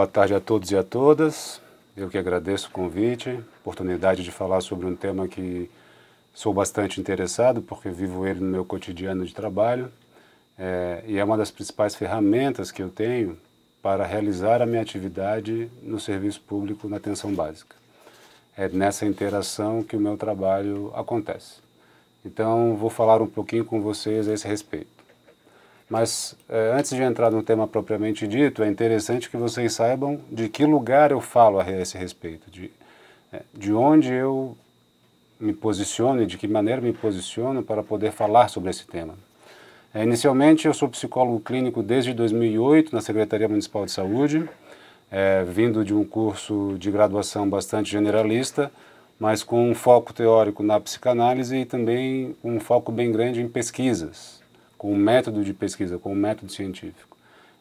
Boa tarde a todos e a todas. Eu que agradeço o convite, oportunidade de falar sobre um tema que sou bastante interessado, porque vivo ele no meu cotidiano de trabalho, é, e é uma das principais ferramentas que eu tenho para realizar a minha atividade no serviço público na atenção básica. É nessa interação que o meu trabalho acontece. Então, vou falar um pouquinho com vocês a esse respeito. Mas eh, antes de entrar no tema propriamente dito, é interessante que vocês saibam de que lugar eu falo a esse respeito, de, eh, de onde eu me posiciono e de que maneira me posiciono para poder falar sobre esse tema. Eh, inicialmente, eu sou psicólogo clínico desde 2008 na Secretaria Municipal de Saúde, vindo de um curso de graduação bastante generalista, mas com um foco teórico na psicanálise e também um foco bem grande em pesquisas com o método de pesquisa, com o método científico.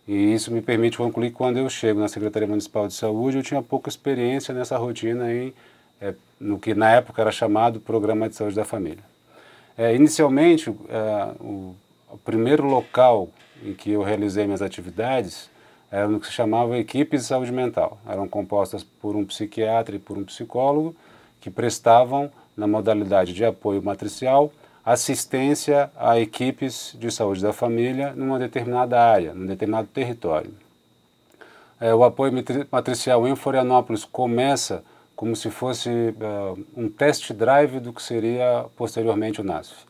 E isso me permite concluir que quando eu chego na Secretaria Municipal de Saúde, eu tinha pouca experiência nessa rotina em, é, no que na época era chamado Programa de Saúde da Família. É, inicialmente, é, o, o, primeiro local em que eu realizei minhas atividades era no que se chamava equipes de saúde mental. Eram compostas por um psiquiatra e por um psicólogo que prestavam, na modalidade de apoio matricial, assistência a equipes de saúde da família numa determinada área, num determinado território. É, o apoio matricial em Florianópolis começa como se fosse é, um test drive do que seria posteriormente o NASF.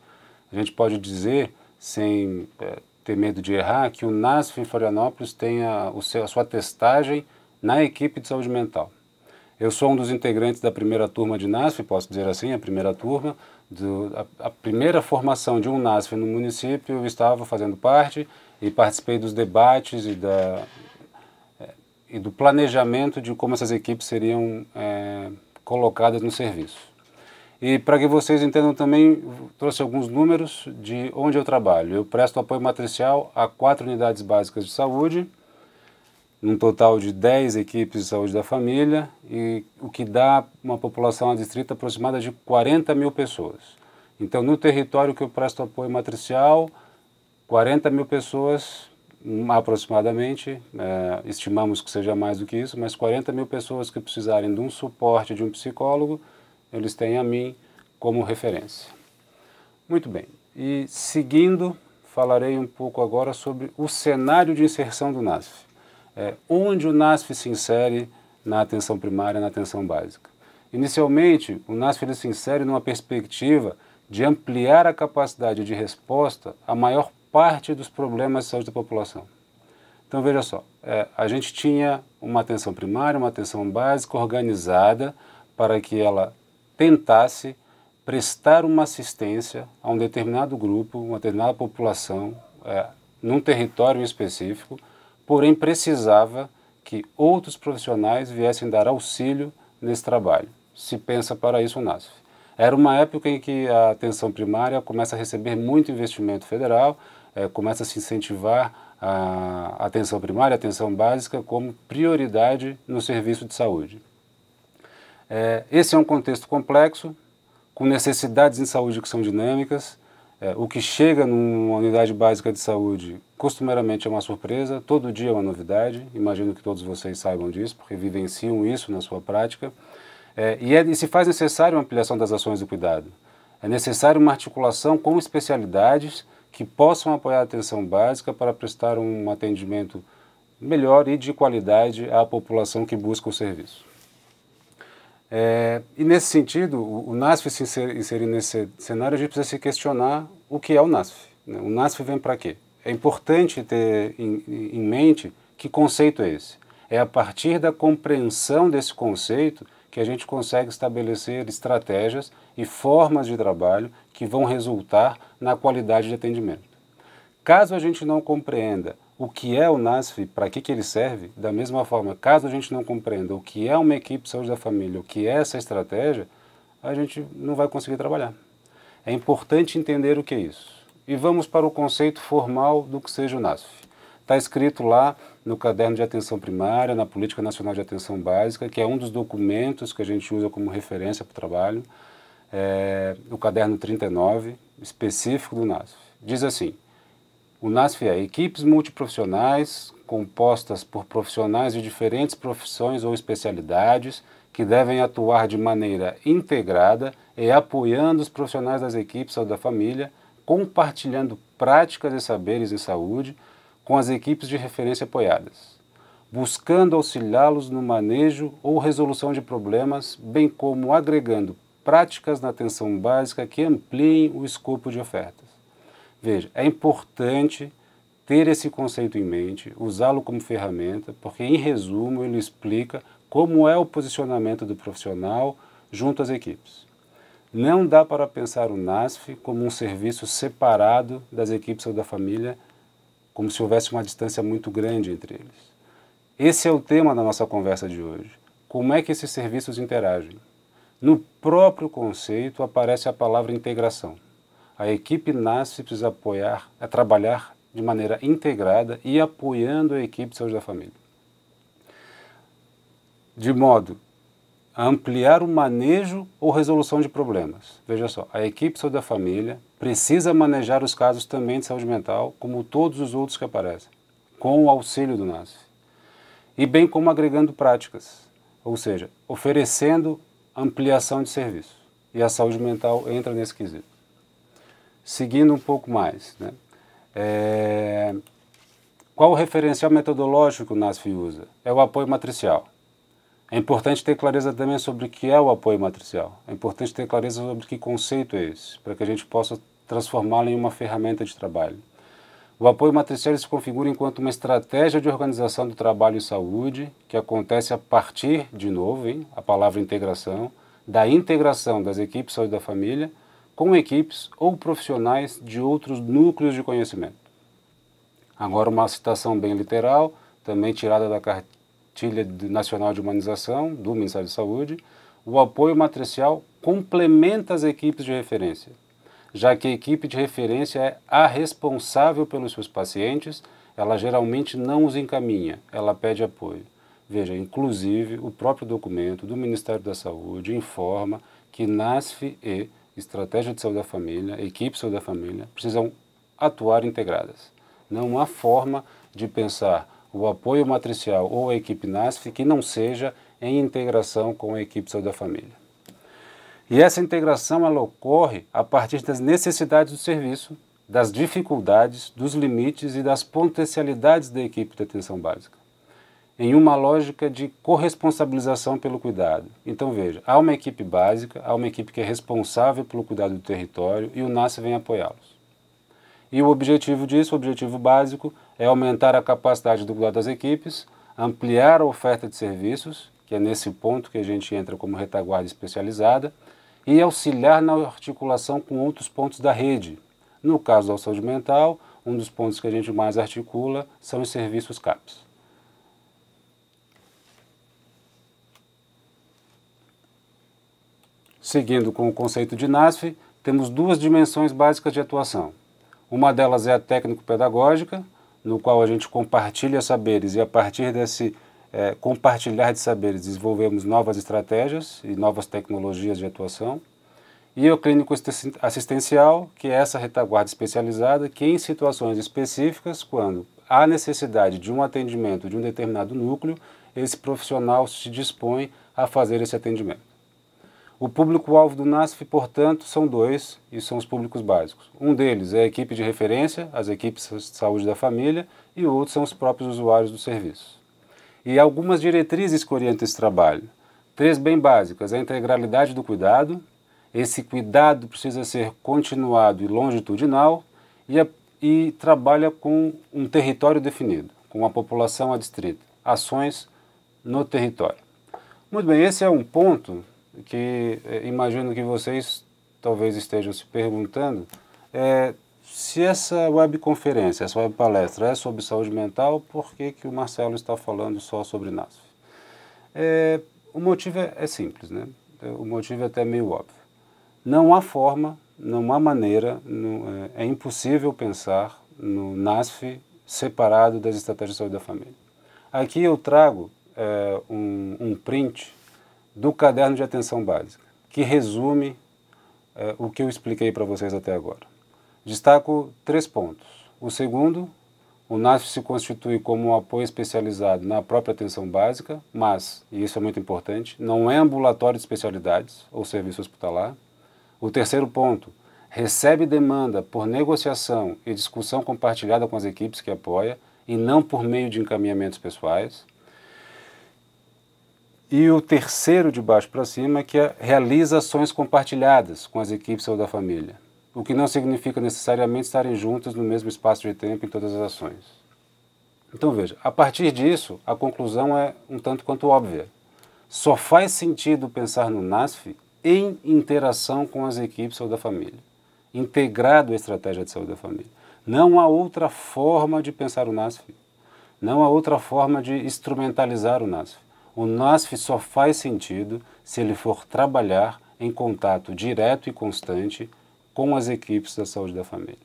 A gente pode dizer, sem é, ter medo de errar, que o NASF em Florianópolis tenha a sua testagem na equipe de saúde mental. Eu sou um dos integrantes da primeira turma de NASF, posso dizer assim, a primeira turma, do, a, a, primeira formação de um NASF no município, eu estava fazendo parte e participei dos debates e, da, é, e do planejamento de como essas equipes seriam é, colocadas no serviço. E para que vocês entendam também, trouxe alguns números de onde eu trabalho. Eu presto apoio matricial a quatro unidades básicas de saúde, num total de 10 equipes de saúde da família, e o que dá uma população adstrita aproximada de 40 mil pessoas. Então, no território que eu presto apoio matricial, 40 mil pessoas, aproximadamente, é, estimamos que seja mais do que isso, mas 40 mil pessoas que precisarem de um suporte de um psicólogo, eles têm a mim como referência. Muito bem, e seguindo, falarei um pouco agora sobre o cenário de inserção do NASF é, onde o NASF se insere na atenção primária, na atenção básica. Inicialmente, o NASF ele se insere numa perspectiva de ampliar a capacidade de resposta à maior parte dos problemas de saúde da população. Então, veja só, é, a gente tinha uma atenção primária, uma atenção básica organizada para que ela tentasse prestar uma assistência a um determinado grupo, uma determinada população, é, num território específico, porém precisava que outros profissionais viessem dar auxílio nesse trabalho. Se pensa para isso o NASF. Era uma época em que a atenção primária começa a receber muito investimento federal, é, começa a se incentivar a atenção primária, a atenção básica, como prioridade no serviço de saúde. É, esse é um contexto complexo, com necessidades em saúde que são dinâmicas, é, o que chega numa unidade básica de saúde costumeiramente é uma surpresa, todo dia é uma novidade, imagino que todos vocês saibam disso, porque vivenciam isso na sua prática. É, e, é, e se faz necessário uma ampliação das ações de cuidado. É necessário uma articulação com especialidades que possam apoiar a atenção básica para prestar um atendimento melhor e de qualidade à população que busca o serviço. É, e nesse sentido, o, o NASF se inserir nesse cenário, a gente precisa se questionar o que é o NASF. Né? O NASF vem para quê? É importante ter em, em mente que conceito é esse. É a partir da compreensão desse conceito que a gente consegue estabelecer estratégias e formas de trabalho que vão resultar na qualidade de atendimento. Caso a gente não compreenda o que é o NASF, para que, que ele serve, da mesma forma, caso a gente não compreenda o que é uma equipe de saúde da família, o que é essa estratégia, a gente não vai conseguir trabalhar. É importante entender o que é isso. E vamos para o conceito formal do que seja o NASF. Está escrito lá no Caderno de Atenção Primária, na Política Nacional de Atenção Básica, que é um dos documentos que a gente usa como referência para o trabalho, é, o Caderno 39, específico do NASF. Diz assim, o NASF é equipes multiprofissionais compostas por profissionais de diferentes profissões ou especialidades que devem atuar de maneira integrada e apoiando os profissionais das equipes ou da família, compartilhando práticas e saberes em saúde com as equipes de referência apoiadas, buscando auxiliá-los no manejo ou resolução de problemas, bem como agregando práticas na atenção básica que ampliem o escopo de ofertas. Veja, é importante ter esse conceito em mente, usá-lo como ferramenta, porque, em resumo, ele explica como é o posicionamento do profissional junto às equipes. Não dá para pensar o NASF como um serviço separado das equipes ou da família, como se houvesse uma distância muito grande entre eles. Esse é o tema da nossa conversa de hoje. Como é que esses serviços interagem? No próprio conceito aparece a palavra integração. A equipe nasce precisa apoiar, é trabalhar de maneira integrada e apoiando a equipe de saúde da família. De modo a ampliar o manejo ou resolução de problemas. Veja só, a equipe de saúde da família precisa manejar os casos também de saúde mental, como todos os outros que aparecem, com o auxílio do NASF. E bem como agregando práticas, ou seja, oferecendo ampliação de serviço. E a saúde mental entra nesse quesito seguindo um pouco mais, né? É, qual o referencial metodológico o NASF usa? É o apoio matricial. É importante ter clareza também sobre o que é o apoio matricial. É importante ter clareza sobre que conceito é esse, para que a gente possa transformá-lo em uma ferramenta de trabalho. O apoio matricial se configura enquanto uma estratégia de organização do trabalho e saúde, que acontece a partir, de novo, hein, a palavra integração, da integração das equipes saúde da família com equipes ou profissionais de outros núcleos de conhecimento. Agora, uma citação bem literal, também tirada da Cartilha Nacional de Humanização do Ministério da Saúde: o apoio matricial complementa as equipes de referência, já que a equipe de referência é a responsável pelos seus pacientes, ela geralmente não os encaminha, ela pede apoio. Veja, inclusive, o próprio documento do Ministério da Saúde informa que NASF e estratégia de saúde da família, equipe de saúde da família, precisam atuar integradas. Não há forma de pensar o apoio matricial ou a equipe NASF que não seja em integração com a equipe de saúde da família. E essa integração ela ocorre a partir das necessidades do serviço, das dificuldades, dos limites e das potencialidades da equipe de atenção básica em uma lógica de corresponsabilização pelo cuidado. Então veja, há uma equipe básica, há uma equipe que é responsável pelo cuidado do território e o NAS vem apoiá-los. E o objetivo disso, o objetivo básico, é aumentar a capacidade do cuidado das equipes, ampliar a oferta de serviços, que é nesse ponto que a gente entra como retaguarda especializada, e auxiliar na articulação com outros pontos da rede. No caso da saúde mental, um dos pontos que a gente mais articula são os serviços CAPS. Seguindo com o conceito de NASF, temos duas dimensões básicas de atuação. Uma delas é a técnico-pedagógica, no qual a gente compartilha saberes e a partir desse é, compartilhar de saberes desenvolvemos novas estratégias e novas tecnologias de atuação. E o clínico assistencial, que é essa retaguarda especializada que em situações específicas, quando há necessidade de um atendimento de um determinado núcleo, esse profissional se dispõe a fazer esse atendimento. O público-alvo do NASF, portanto, são dois, e são os públicos básicos. Um deles é a equipe de referência, as equipes de saúde da família, e o outro são os próprios usuários do serviço. E algumas diretrizes que orientam esse trabalho. Três bem básicas: a integralidade do cuidado, esse cuidado precisa ser continuado e longitudinal, e, a, e trabalha com um território definido, com a população adstrita, ações no território. Muito bem, esse é um ponto que é, imagino que vocês talvez estejam se perguntando, é, se essa webconferência, essa web palestra é sobre saúde mental, por que, que o Marcelo está falando só sobre NASF? É, o motivo é, é, simples, né? O motivo é até meio óbvio. Não há forma, não há maneira, não, é, é, impossível pensar no NASF separado das estratégias de saúde da família. Aqui eu trago é, um, um print do caderno de atenção básica, que resume é, o que eu expliquei para vocês até agora. Destaco três pontos. O segundo, o NASF se constitui como um apoio especializado na própria atenção básica, mas, e isso é muito importante, não é ambulatório de especialidades ou serviço hospitalar. O terceiro ponto, recebe demanda por negociação e discussão compartilhada com as equipes que apoia e não por meio de encaminhamentos pessoais. E o terceiro, de baixo para cima, é que é realiza ações compartilhadas com as equipes ou da família, o que não significa necessariamente estarem juntas no mesmo espaço de tempo em todas as ações. Então veja, a partir disso, a conclusão é um tanto quanto óbvia. Só faz sentido pensar no NASF em interação com as equipes ou da família, integrado à estratégia de saúde da família. Não há outra forma de pensar o NASF. Não há outra forma de instrumentalizar o NASF. O NASF só faz sentido se ele for trabalhar em contato direto e constante com as equipes da saúde da família.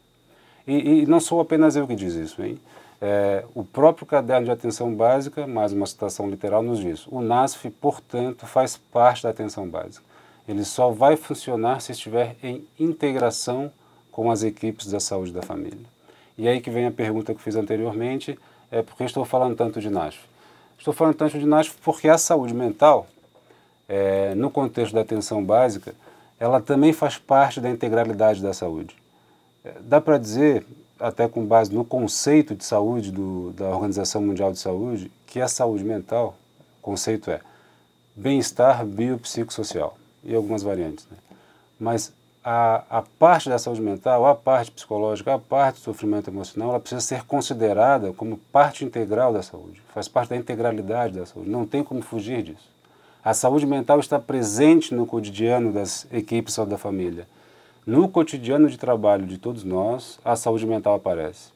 E, e não sou apenas eu que diz isso, hein? É, o próprio caderno de atenção básica, mais uma citação literal, nos diz: o NASF, portanto, faz parte da atenção básica. Ele só vai funcionar se estiver em integração com as equipes da saúde da família. E aí que vem a pergunta que fiz anteriormente: é por que estou falando tanto de NASF? Estou falando tanto de NASF porque a saúde mental, é, no contexto da atenção básica, ela também faz parte da integralidade da saúde. É, dá para dizer, até com base no conceito de saúde do, da Organização Mundial de Saúde, que a saúde mental, o conceito é bem-estar biopsicossocial e algumas variantes. Né? Mas a, a parte da saúde mental, a parte psicológica, a parte do sofrimento emocional, ela precisa ser considerada como parte integral da saúde, faz parte da integralidade da saúde, não tem como fugir disso. A saúde mental está presente no cotidiano das equipes ou saúde da família. No cotidiano de trabalho de todos nós, a saúde mental aparece.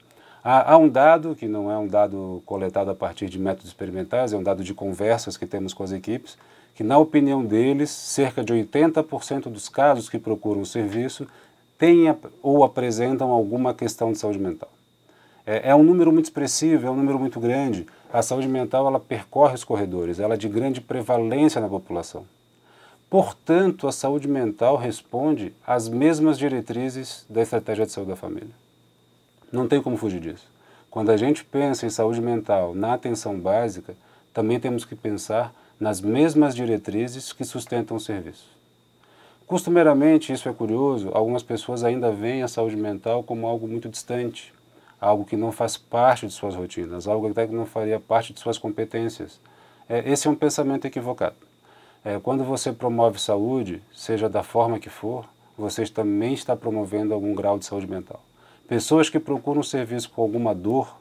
Há, há um dado, que não é um dado coletado a partir de métodos experimentais, é um dado de conversas que temos com as equipes, que, na opinião deles, cerca de 80% dos casos que procuram o serviço têm ou apresentam alguma questão de saúde mental. É, é um número muito expressivo, é um número muito grande. A saúde mental ela percorre os corredores, ela é de grande prevalência na população. Portanto, a saúde mental responde às mesmas diretrizes da estratégia de saúde da família. Não tem como fugir disso. Quando a gente pensa em saúde mental na atenção básica, também temos que pensar nas mesmas diretrizes que sustentam o serviço. Costumeiramente, isso é curioso, algumas pessoas ainda veem a saúde mental como algo muito distante, algo que não faz parte de suas rotinas, algo até que não faria parte de suas competências. É, esse é um pensamento equivocado. É, quando você promove saúde, seja da forma que for, você também está promovendo algum grau de saúde mental. Pessoas que procuram serviço com alguma dor,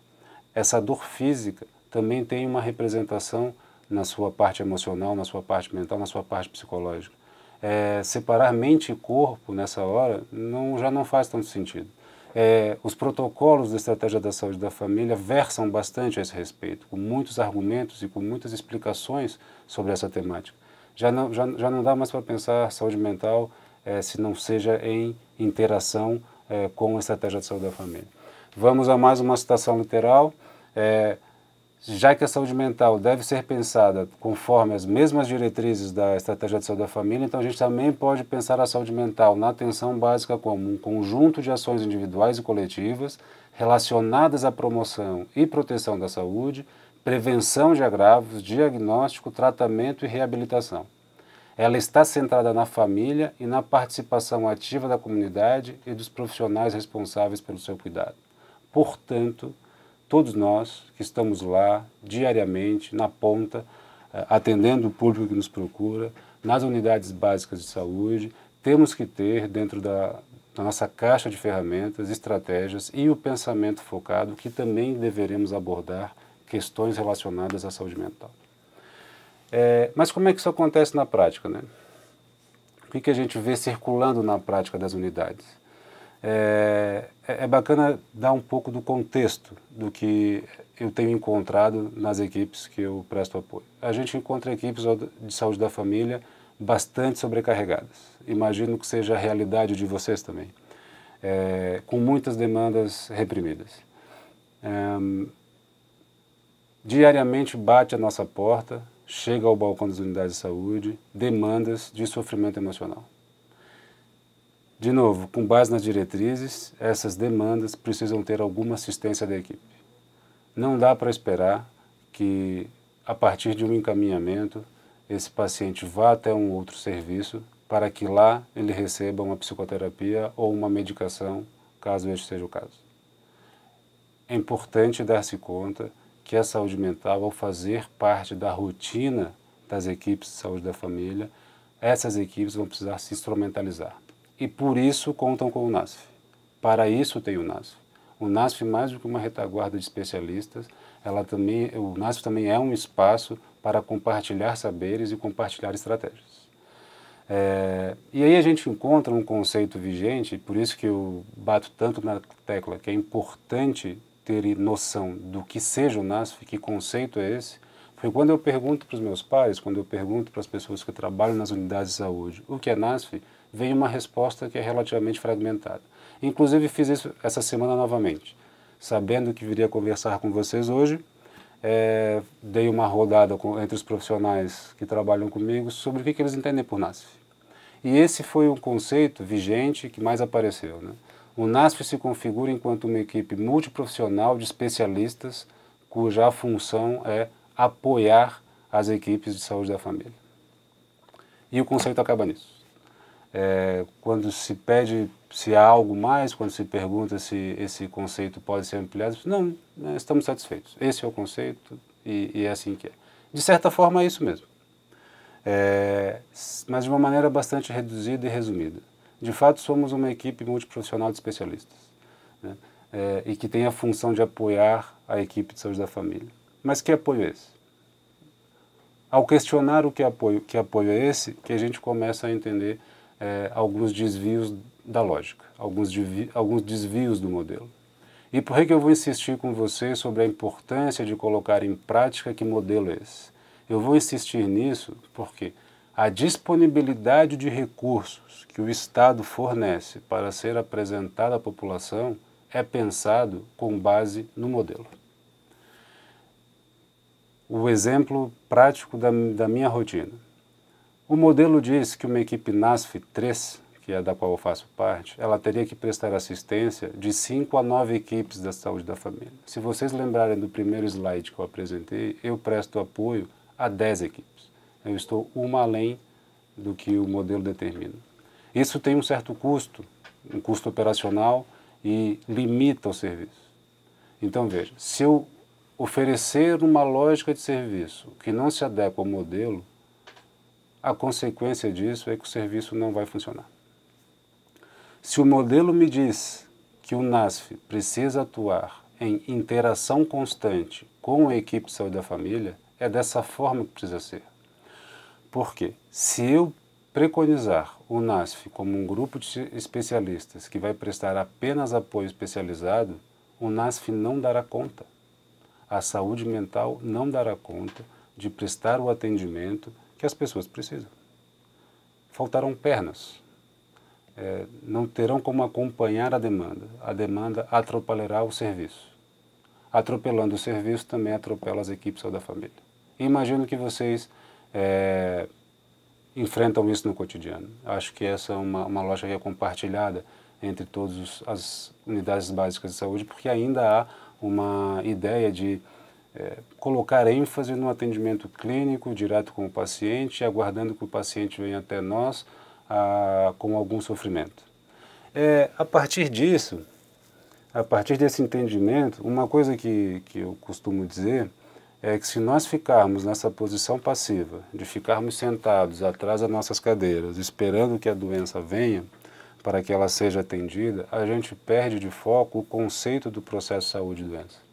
essa dor física também tem uma representação na sua parte emocional, na sua parte mental, na sua parte psicológica. É, separar mente e corpo nessa hora não, já não faz tanto sentido. É, os protocolos da estratégia da saúde da família versam bastante a esse respeito, com muitos argumentos e com muitas explicações sobre essa temática. Já não, já, já não dá mais para pensar saúde mental é, se não seja em interação é, com a estratégia de saúde da família. Vamos a mais uma citação literal. É, já que a saúde mental deve ser pensada conforme as mesmas diretrizes da estratégia de saúde da família, então a gente também pode pensar a saúde mental na atenção básica como um conjunto de ações individuais e coletivas relacionadas à promoção e proteção da saúde, prevenção de agravos, diagnóstico, tratamento e reabilitação. Ela está centrada na família e na participação ativa da comunidade e dos profissionais responsáveis pelo seu cuidado. Portanto, todos nós que estamos lá diariamente, na ponta, eh, atendendo o público que nos procura, nas unidades básicas de saúde, temos que ter dentro da, da nossa caixa de ferramentas, estratégias e o pensamento focado que também deveremos abordar questões relacionadas à saúde mental. É, mas como é que isso acontece na prática? Né? O que, que a gente vê circulando na prática das unidades? É, é, é bacana dar um pouco do contexto do que eu tenho encontrado nas equipes que eu presto apoio. A gente encontra equipes de saúde da família bastante sobrecarregadas. Imagino que seja a realidade de vocês também, é, com muitas demandas reprimidas. É, diariamente bate a nossa porta, chega ao balcão das unidades de saúde, demandas de sofrimento emocional. De novo, com base nas diretrizes, essas demandas precisam ter alguma assistência da equipe. Não dá para esperar que, a partir de um encaminhamento, esse paciente vá até um outro serviço para que lá ele receba uma psicoterapia ou uma medicação, caso este seja o caso. É importante dar-se conta que a saúde mental, ao fazer parte da rotina das equipes de saúde da família, essas equipes vão precisar se instrumentalizar e por isso contam com o NASF. Para isso tem o NASF. O NASF, mais do que uma retaguarda de especialistas, ela também, o NASF também é um espaço para compartilhar saberes e compartilhar estratégias. É, e aí a gente encontra um conceito vigente, por isso que eu bato tanto na tecla que é importante ter noção do que seja o NASF, que conceito é esse, porque quando eu pergunto para os meus pais, quando eu pergunto para as pessoas que trabalham nas unidades de saúde o que é NASF, vem uma resposta que é relativamente fragmentada. Inclusive fiz isso essa semana novamente, sabendo que viria conversar com vocês hoje, é, dei uma rodada com, entre os profissionais que trabalham comigo sobre o que, que eles entendem por NASF. E esse foi um conceito vigente que mais apareceu. Né? O NASF se configura enquanto uma equipe multiprofissional de especialistas cuja função é apoiar as equipes de saúde da família. E o conceito acaba nisso é, quando se pede se há algo mais, quando se pergunta se esse conceito pode ser ampliado, não, né, estamos satisfeitos. Esse é o conceito e, e, é assim que é. De certa forma, é isso mesmo. É, mas de uma maneira bastante reduzida e resumida. De fato, somos uma equipe multiprofissional de especialistas né, é, e que tem a função de apoiar a equipe de saúde da família. Mas que apoio é esse? Ao questionar o que apoio, que apoio é esse, que a gente começa a entender é, alguns desvios da lógica, alguns, alguns desvios do modelo. E por que eu vou insistir com você sobre a importância de colocar em prática que modelo é esse? Eu vou insistir nisso porque a disponibilidade de recursos que o Estado fornece para ser apresentada à população é pensado com base no modelo. O exemplo prático da, da minha rotina. O modelo diz que uma equipe NASF 3, que é da qual eu faço parte, ela teria que prestar assistência de 5 a 9 equipes da saúde da família. Se vocês lembrarem do primeiro slide que eu apresentei, eu presto apoio a 10 equipes. Eu estou uma além do que o modelo determina. Isso tem um certo custo, um custo operacional e limita o serviço. Então veja, se eu oferecer uma lógica de serviço que não se adequa ao modelo, a consequência disso é que o serviço não vai funcionar. Se o modelo me diz que o NASF precisa atuar em interação constante com a equipe de saúde da família, é dessa forma que precisa ser. Porque se eu preconizar o NASF como um grupo de especialistas que vai prestar apenas apoio especializado, o NASF não dará conta. A saúde mental não dará conta de prestar o atendimento que as pessoas precisam. faltarão pernas. É, não terão como acompanhar a demanda. A demanda atropelará o serviço. Atropelando o serviço, também atropela as equipes ou da família. imagino que vocês é, enfrentam isso no cotidiano. Acho que essa é uma, uma lógica que é compartilhada entre todas as unidades básicas de saúde, porque ainda há uma ideia de é, colocar ênfase no atendimento clínico direto com o paciente, aguardando que o paciente venha até nós a, ah, com algum sofrimento. É, a partir disso, a partir desse entendimento, uma coisa que, que eu costumo dizer é que se nós ficarmos nessa posição passiva, de ficarmos sentados atrás das nossas cadeiras, esperando que a doença venha para que ela seja atendida, a gente perde de foco o conceito do processo saúde-doença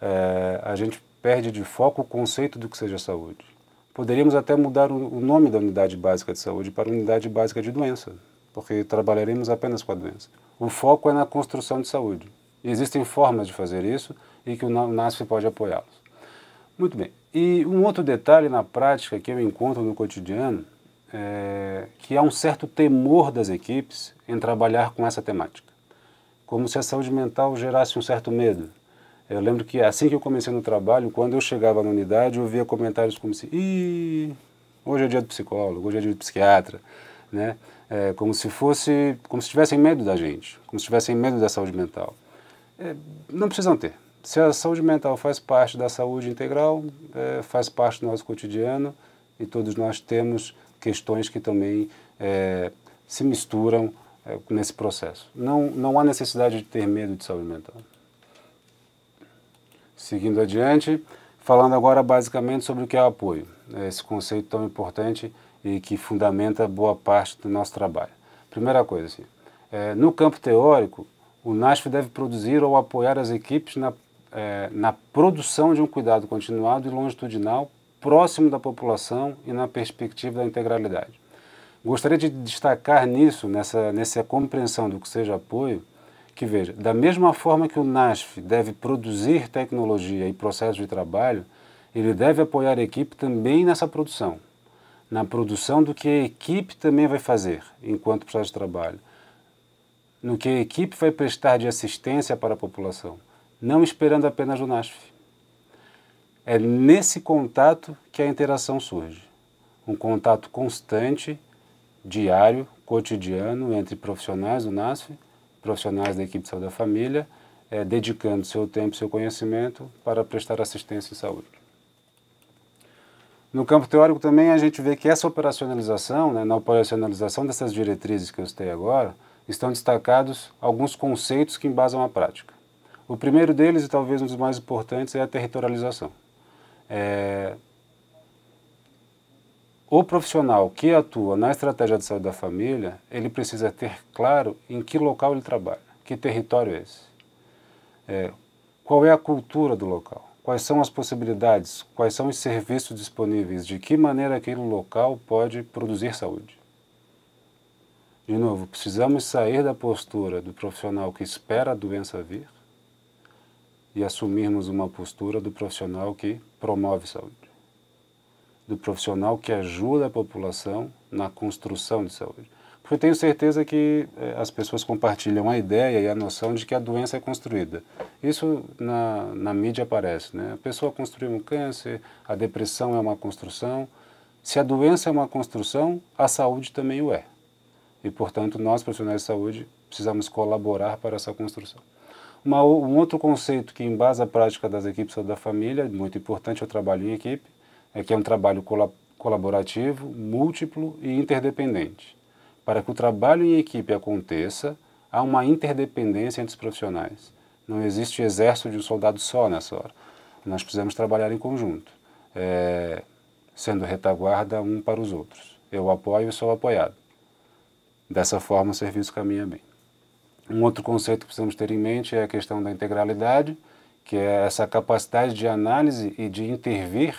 é, a gente perde de foco o conceito do que seja saúde. Poderíamos até mudar o, nome da unidade básica de saúde para unidade básica de doença, porque trabalharemos apenas com a doença. O foco é na construção de saúde. E existem formas de fazer isso e que o NASF pode apoiá-los. Muito bem. E um outro detalhe na prática que eu encontro no cotidiano é que há um certo temor das equipes em trabalhar com essa temática. Como se a saúde mental gerasse um certo medo. Eu lembro que assim que eu comecei no trabalho, quando eu chegava na unidade, eu via comentários como se, Ih, hoje é dia do psicólogo, hoje é dia do psiquiatra, né? É, como se fosse, como se tivessem medo da gente, como se tivessem medo da saúde mental. É, não precisam ter. Se a saúde mental faz parte da saúde integral, é, faz parte do nosso cotidiano e todos nós temos questões que também é, se misturam é, nesse processo. Não, não há necessidade de ter medo de saúde mental. Seguindo adiante, falando agora basicamente sobre o que é o apoio, esse conceito tão importante e que fundamenta boa parte do nosso trabalho. Primeira coisa, assim, é, no campo teórico, o NASF deve produzir ou apoiar as equipes na, é, na produção de um cuidado continuado e longitudinal próximo da população e na perspectiva da integralidade. Gostaria de destacar nisso, nessa, nessa compreensão do que seja apoio, que veja, da mesma forma que o NASF deve produzir tecnologia e processos de trabalho, ele deve apoiar a equipe também nessa produção, na produção do que a equipe também vai fazer enquanto processo de trabalho, no que a equipe vai prestar de assistência para a população, não esperando apenas o NASF. É nesse contato que a interação surge, um contato constante, diário, cotidiano entre profissionais do NASF profissionais da equipe de saúde da família, é, dedicando seu tempo, seu conhecimento para prestar assistência em saúde. No campo teórico também a gente vê que essa operacionalização, né, na operacionalização dessas diretrizes que eu citei agora, estão destacados alguns conceitos que embasam a prática. O primeiro deles, e talvez um dos mais importantes, é a territorialização. É, o profissional que atua na estratégia de saúde da família, ele precisa ter claro em que local ele trabalha, que território é esse, é, qual é a cultura do local, quais são as possibilidades, quais são os serviços disponíveis, de que maneira aquele local pode produzir saúde. De novo, precisamos sair da postura do profissional que espera a doença vir e assumirmos uma postura do profissional que promove saúde do profissional que ajuda a população na construção de saúde. Porque eu tenho certeza que é, as pessoas compartilham a ideia e a noção de que a doença é construída. Isso na, na mídia aparece, né? A pessoa construiu um câncer, a depressão é uma construção. Se a doença é uma construção, a saúde também o é. E, portanto, nós, profissionais de saúde, precisamos colaborar para essa construção. Uma, um outro conceito que embasa a prática das equipes da família, muito importante, eu trabalho em equipe, é que é um trabalho colaborativo, múltiplo e interdependente. Para que o trabalho em equipe aconteça, há uma interdependência entre os profissionais. Não existe exército de um soldado só nessa hora. Nós precisamos trabalhar em conjunto, é, sendo retaguarda um para os outros. Eu apoio e sou apoiado. Dessa forma, o serviço caminha bem. Um outro conceito que precisamos ter em mente é a questão da integralidade, que é essa capacidade de análise e de intervir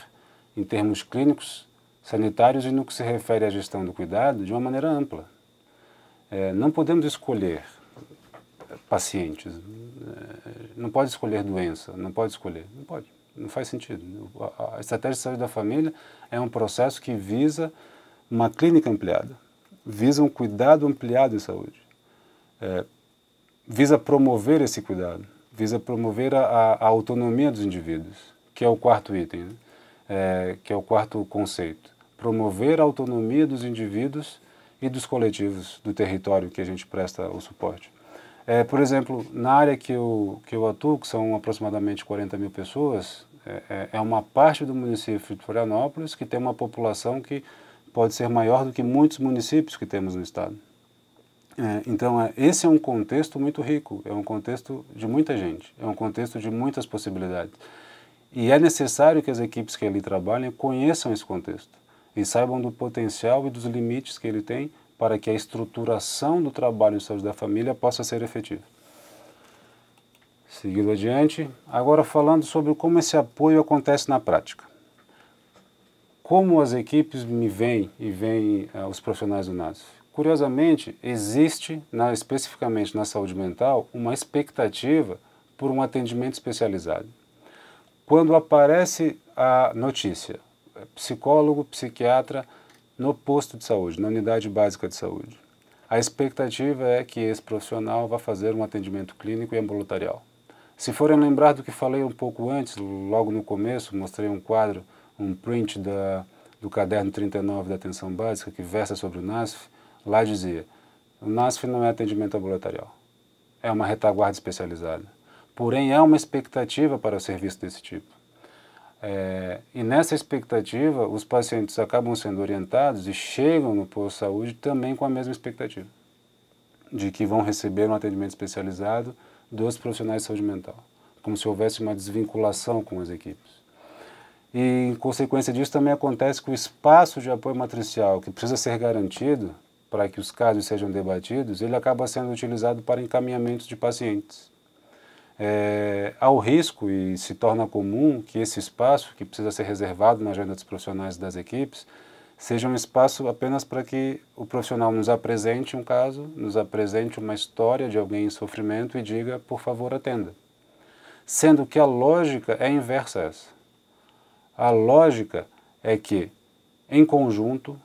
em termos clínicos, sanitários e no que se refere à gestão do cuidado de uma maneira ampla. É, não podemos escolher pacientes, é, não pode escolher doença, não pode escolher, não pode, não faz sentido. A estratégia de saúde da família é um processo que visa uma clínica ampliada, visa um cuidado ampliado em saúde, é, visa promover esse cuidado, visa promover a, a, autonomia dos indivíduos, que é o quarto item. Né? é, que é o quarto conceito, promover a autonomia dos indivíduos e dos coletivos do território que a gente presta o suporte. É, por exemplo, na área que eu, que eu atuo, que são aproximadamente 40 mil pessoas, é, é, é uma parte do município de Florianópolis que tem uma população que pode ser maior do que muitos municípios que temos no estado. É, então, é, esse é um contexto muito rico, é um contexto de muita gente, é um contexto de muitas possibilidades. E é necessário que as equipes que ali trabalham conheçam esse contexto e saibam do potencial e dos limites que ele tem para que a estruturação do trabalho em saúde da família possa ser efetiva. Seguindo adiante, agora falando sobre como esse apoio acontece na prática. Como as equipes me veem e veem uh, os profissionais do NASF? Curiosamente, existe, na, especificamente na saúde mental, uma expectativa por um atendimento especializado quando aparece a notícia, psicólogo, psiquiatra no posto de saúde, na unidade básica de saúde, a expectativa é que esse profissional vá fazer um atendimento clínico e ambulatorial. Se forem lembrar do que falei um pouco antes, logo no começo, mostrei um quadro, um print da, do caderno 39 da atenção básica, que versa sobre o NASF, lá dizia: o NASF não é atendimento ambulatorial, é uma retaguarda especializada. Porém, há uma expectativa para serviço desse tipo. É, e nessa expectativa, os pacientes acabam sendo orientados e chegam no posto de saúde também com a mesma expectativa, de que vão receber um atendimento especializado dos profissionais de saúde mental, como se houvesse uma desvinculação com as equipes. E, em consequência disso, também acontece que o espaço de apoio matricial, que precisa ser garantido para que os casos sejam debatidos, ele acaba sendo utilizado para encaminhamentos de pacientes é, há o risco, e se torna comum, que esse espaço, que precisa ser reservado na agenda dos profissionais das equipes, seja um espaço apenas para que o profissional nos apresente um caso, nos apresente uma história de alguém em sofrimento e diga, por favor, atenda. Sendo que a lógica é inversa a essa. A lógica é que, em conjunto,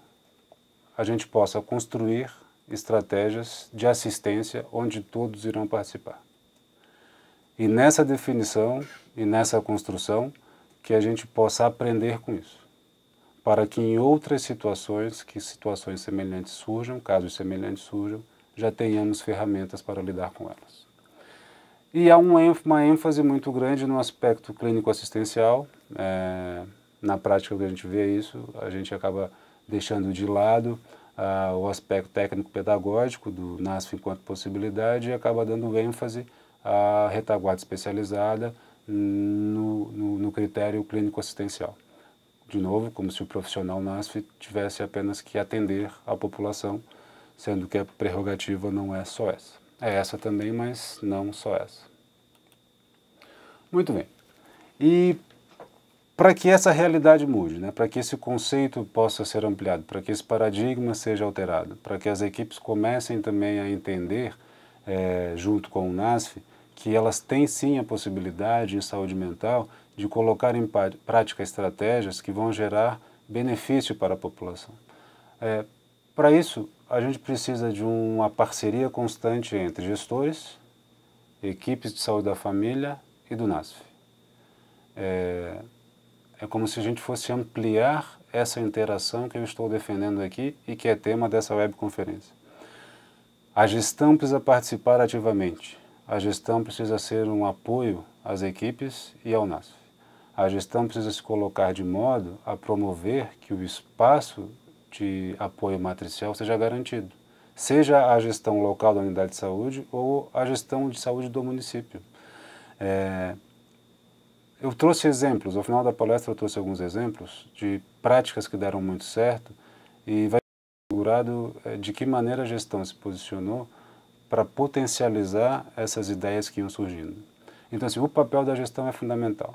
a gente possa construir estratégias de assistência onde todos irão participar. E nessa definição e nessa construção que a gente possa aprender com isso, para que em outras situações, que situações semelhantes surjam, casos semelhantes surjam, já tenhamos ferramentas para lidar com elas. E há uma ênfase muito grande no aspecto clínico-assistencial. É, na prática, que a gente vê isso, a gente acaba deixando de lado uh, o aspecto técnico-pedagógico do NASF enquanto possibilidade e acaba dando ênfase a retaguarda especializada no, no, no critério clínico-assistencial. De novo, como se o profissional NASF tivesse apenas que atender a população, sendo que a prerrogativa não é só essa. É essa também, mas não só essa. Muito bem. E para que essa realidade mude, né? para que esse conceito possa ser ampliado, para que esse paradigma seja alterado, para que as equipes comecem também a entender, é, junto com o NASF, que elas têm sim a possibilidade em saúde mental de colocar em prática estratégias que vão gerar benefício para a população. É, para isso, a gente precisa de uma parceria constante entre gestores, equipes de saúde da família e do NASF. É, é como se a gente fosse ampliar essa interação que eu estou defendendo aqui e que é tema dessa webconferência. A gestão precisa participar ativamente a gestão precisa ser um apoio às equipes e ao NASF. A gestão precisa se colocar de modo a promover que o espaço de apoio matricial seja garantido, seja a gestão local da unidade de saúde ou a gestão de saúde do município. É, eu trouxe exemplos, ao final da palestra eu trouxe alguns exemplos de práticas que deram muito certo e vai figurado é, de que maneira a gestão se posicionou para potencializar essas ideias que iam surgindo. Então, assim, o papel da gestão é fundamental.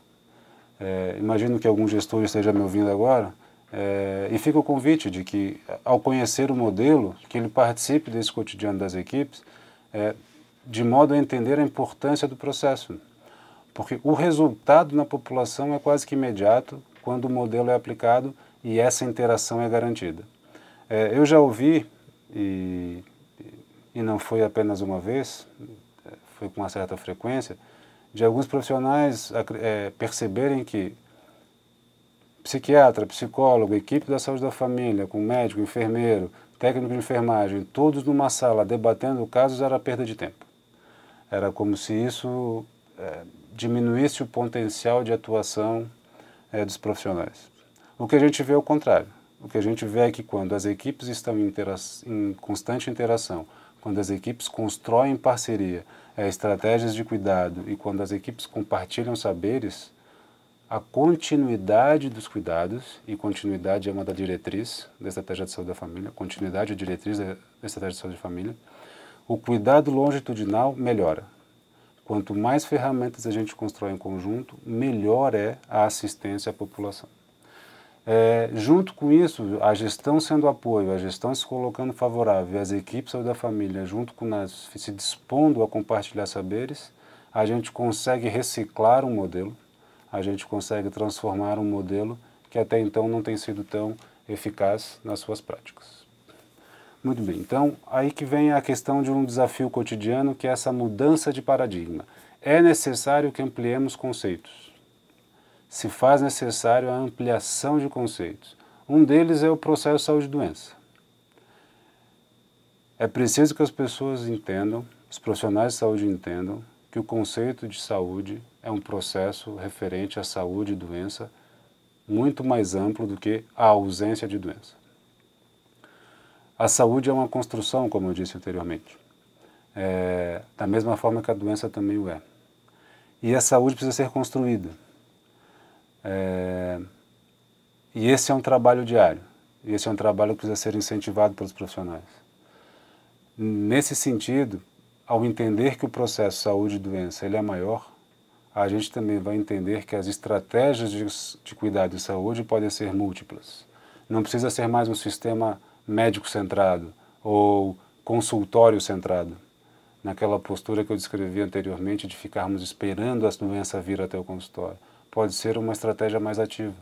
É, imagino que algum gestor esteja me ouvindo agora, é, e fica o convite de que, ao conhecer o modelo, que ele participe desse cotidiano das equipes, é, de modo a entender a importância do processo. Porque o resultado na população é quase que imediato quando o modelo é aplicado e essa interação é garantida. É, eu já ouvi, e e não foi apenas uma vez, foi com uma certa frequência, de alguns profissionais é, perceberem que psiquiatra, psicólogo, equipe da saúde da família, com médico, enfermeiro, técnico de enfermagem, todos numa sala debatendo casos, era perda de tempo. Era como se isso é, diminuísse o potencial de atuação é, dos profissionais. O que a gente vê é o contrário. O que a gente vê é que quando as equipes estão em, em constante interação, quando as equipes constroem parceria, é, estratégias de cuidado e quando as equipes compartilham saberes, a continuidade dos cuidados, e continuidade é uma da diretriz da estratégia de saúde da família, continuidade é diretriz da estratégia de saúde da família, o cuidado longitudinal melhora. Quanto mais ferramentas a gente constrói em conjunto, melhor é a assistência à população. É, junto com isso, a gestão sendo apoio, a gestão se colocando favorável, as equipes da família, junto com nós, se dispondo a compartilhar saberes, a gente consegue reciclar um modelo, a gente consegue transformar um modelo que até então não tem sido tão eficaz nas suas práticas. Muito bem, então aí que vem a questão de um desafio cotidiano que é essa mudança de paradigma. É necessário que ampliemos conceitos se faz necessário a ampliação de conceitos. Um deles é o processo saúde-doença. É preciso que as pessoas entendam, os profissionais de saúde entendam, que o conceito de saúde é um processo referente à saúde e doença muito mais amplo do que a ausência de doença. A saúde é uma construção, como eu disse anteriormente, é, da mesma forma que a doença também o é. E a saúde precisa ser construída. É, e esse é um trabalho diário. E esse é um trabalho que precisa ser incentivado pelos profissionais. Nesse sentido, ao entender que o processo saúde e doença ele é maior, a gente também vai entender que as estratégias de, de cuidado e saúde podem ser múltiplas. Não precisa ser mais um sistema médico-centrado ou consultório-centrado, naquela postura que eu descrevi anteriormente de ficarmos esperando a doença vir até o consultório pode ser uma estratégia mais ativa.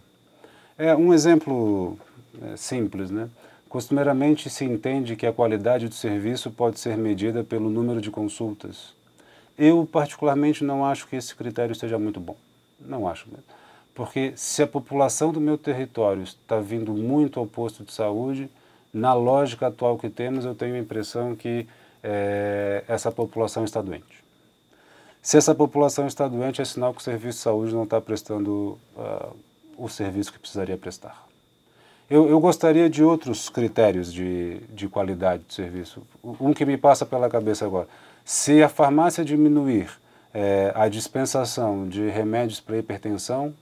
É um exemplo é, simples, né? Costumeiramente se entende que a qualidade do serviço pode ser medida pelo número de consultas. Eu, particularmente, não acho que esse critério seja muito bom. Não acho né? Porque se a população do meu território está vindo muito ao posto de saúde, na lógica atual que temos, eu tenho a impressão que é, essa população está doente. Se essa população está doente, é sinal que o serviço de saúde não está prestando uh, o serviço que precisaria prestar. Eu, eu, gostaria de outros critérios de, de qualidade de serviço. Um que me passa pela cabeça agora. Se a farmácia diminuir é, a dispensação de remédios para hipertensão,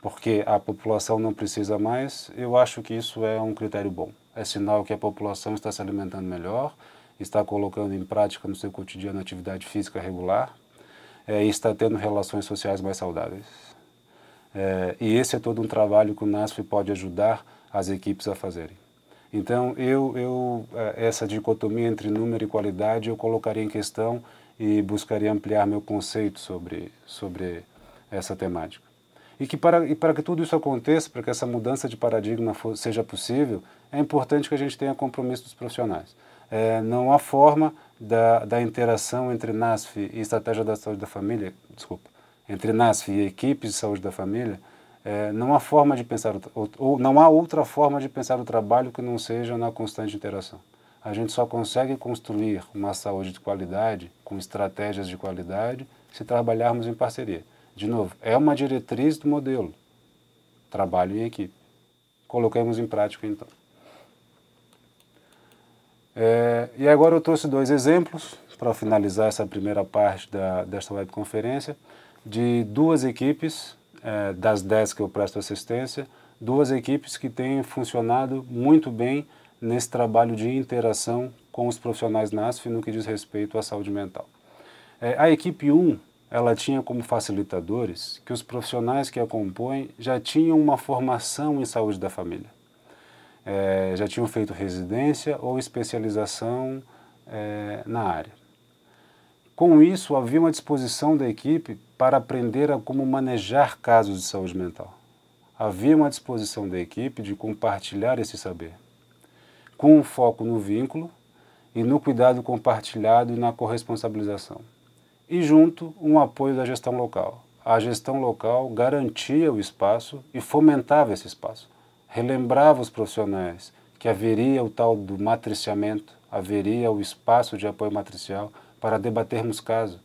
porque a população não precisa mais, eu acho que isso é um critério bom. É sinal que a população está se alimentando melhor, está colocando em prática no seu cotidiano atividade física regular, é, está tendo relações sociais mais saudáveis. É, e esse é todo um trabalho que o NASF pode ajudar as equipes a fazerem. Então, eu, eu, é, essa dicotomia entre número e qualidade eu colocaria em questão e buscaria ampliar meu conceito sobre, sobre essa temática. E, que para, e para que tudo isso aconteça, para que essa mudança de paradigma for, seja possível, é importante que a gente tenha compromisso dos profissionais é, não há forma da, da interação entre NASF e estratégia da saúde da família, desculpa, entre NASF e equipes de saúde da família, é, não há forma de pensar ou, ou não há outra forma de pensar o trabalho que não seja na constante interação. A gente só consegue construir uma saúde de qualidade com estratégias de qualidade se trabalharmos em parceria. De novo, é uma diretriz do modelo. Trabalho em equipe. Coloquemos em prática então. É, e agora eu trouxe dois exemplos para finalizar essa primeira parte da, desta webconferência de duas equipes, é, das dez que eu presto assistência, duas equipes que têm funcionado muito bem nesse trabalho de interação com os profissionais NASF no que diz respeito à saúde mental. É, a equipe 1, ela tinha como facilitadores que os profissionais que a compõem já tinham uma formação em saúde da família é, já tinham feito residência ou especialização é, na área. Com isso, havia uma disposição da equipe para aprender a como manejar casos de saúde mental. Havia uma disposição da equipe de compartilhar esse saber, com um foco no vínculo e no cuidado compartilhado e na corresponsabilização. E junto, um apoio da gestão local. A gestão local garantia o espaço e fomentava esse espaço relembrava os profissionais que haveria o tal do matriciamento, haveria o espaço de apoio matricial para debatermos casos,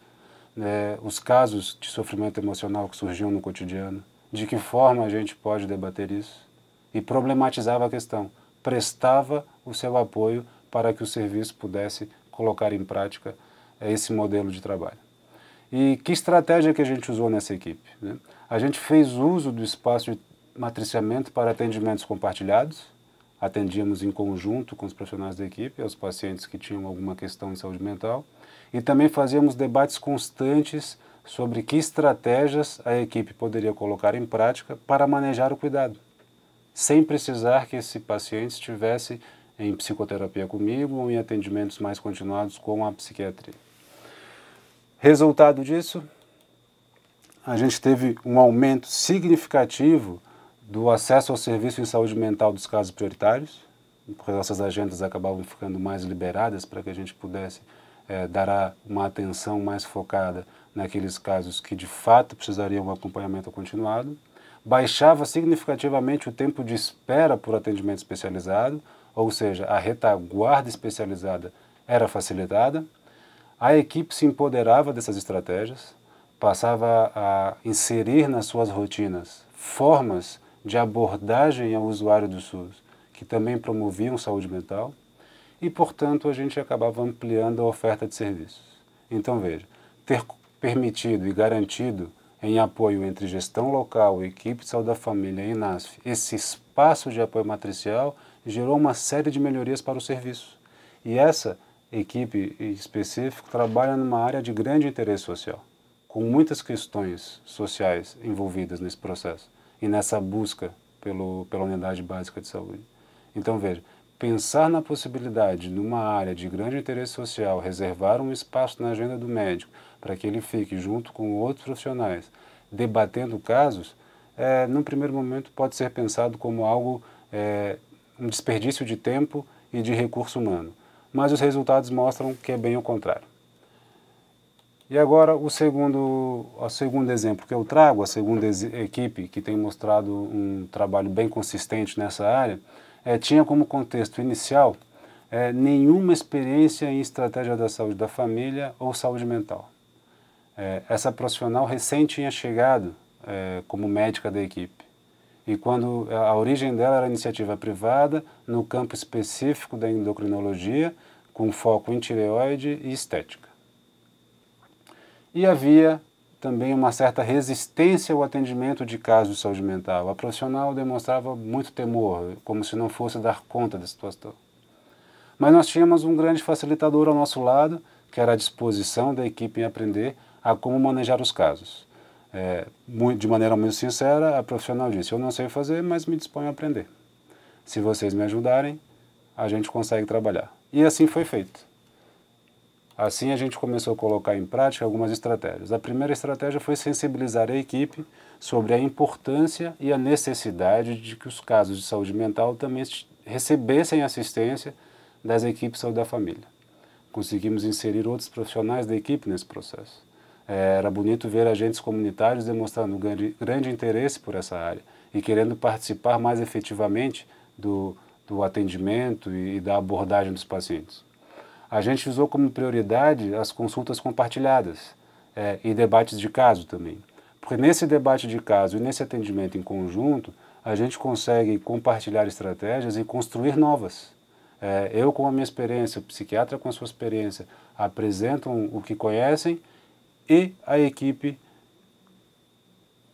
né, os casos de sofrimento emocional que surgiam no cotidiano, de que forma a gente pode debater isso, e problematizava a questão, prestava o seu apoio para que o serviço pudesse colocar em prática eh, esse modelo de trabalho. E que estratégia que a gente usou nessa equipe? Né? A gente fez uso do espaço de matriciamento para atendimentos compartilhados. Atendíamos em conjunto com os profissionais da equipe, aos pacientes que tinham alguma questão de saúde mental. E também fazíamos debates constantes sobre que estratégias a equipe poderia colocar em prática para manejar o cuidado, sem precisar que esse paciente estivesse em psicoterapia comigo ou em atendimentos mais continuados com a psiquiatria. Resultado disso, a gente teve um aumento significativo do acesso ao serviço de saúde mental dos casos prioritários, porque nossas agendas acabavam ficando mais liberadas para que a gente pudesse é, dar uma atenção mais focada naqueles casos que de fato precisariam um acompanhamento continuado. Baixava significativamente o tempo de espera por atendimento especializado, ou seja, a retaguarda especializada era facilitada. A equipe se empoderava dessas estratégias, passava a inserir nas suas rotinas formas de abordagem ao usuário do SUS, que também promoviam saúde mental, e, portanto, a gente acabava ampliando a oferta de serviços. Então, veja, ter permitido e garantido, em apoio entre gestão local, equipe de saúde da família e INASF, esse espaço de apoio matricial gerou uma série de melhorias para o serviço. E essa equipe específica trabalha numa área de grande interesse social, com muitas questões sociais envolvidas nesse processo e nessa busca pelo, pela unidade básica de saúde. Então, veja, pensar na possibilidade, numa área de grande interesse social, reservar um espaço na agenda do médico para que ele fique junto com outros profissionais debatendo casos, é, num primeiro momento pode ser pensado como algo, é, um desperdício de tempo e de recurso humano. Mas os resultados mostram que é bem o contrário. E agora o segundo, o segundo exemplo que eu trago, a segunda equipe que tem mostrado um trabalho bem consistente nessa área, é, tinha como contexto inicial é, nenhuma experiência em estratégia da saúde da família ou saúde mental. É, essa profissional recém tinha chegado é, como médica da equipe. E quando a origem dela era iniciativa privada, no campo específico da endocrinologia, com foco em tireoide e estética e havia também uma certa resistência ao atendimento de casos de saúde mental. A profissional demonstrava muito temor, como se não fosse dar conta da situação. Mas nós tínhamos um grande facilitador ao nosso lado, que era a disposição da equipe em aprender a como manejar os casos. É, muito, de maneira muito sincera, a profissional disse: Eu não sei fazer, mas me disponho a aprender. Se vocês me ajudarem, a gente consegue trabalhar. E assim foi feito. Assim, a gente começou a colocar em prática algumas estratégias. A primeira estratégia foi sensibilizar a equipe sobre a importância e a necessidade de que os casos de saúde mental também recebessem assistência das equipes ou da família. Conseguimos inserir outros profissionais da equipe nesse processo. É, era bonito ver agentes comunitários demonstrando grande, interesse por essa área e querendo participar mais efetivamente do, do atendimento e da abordagem dos pacientes. A gente usou como prioridade as consultas compartilhadas é, e debates de caso também. Porque nesse debate de caso e nesse atendimento em conjunto, a gente consegue compartilhar estratégias e construir novas. É, eu, com a minha experiência, o psiquiatra, com a sua experiência, apresentam o que conhecem e a equipe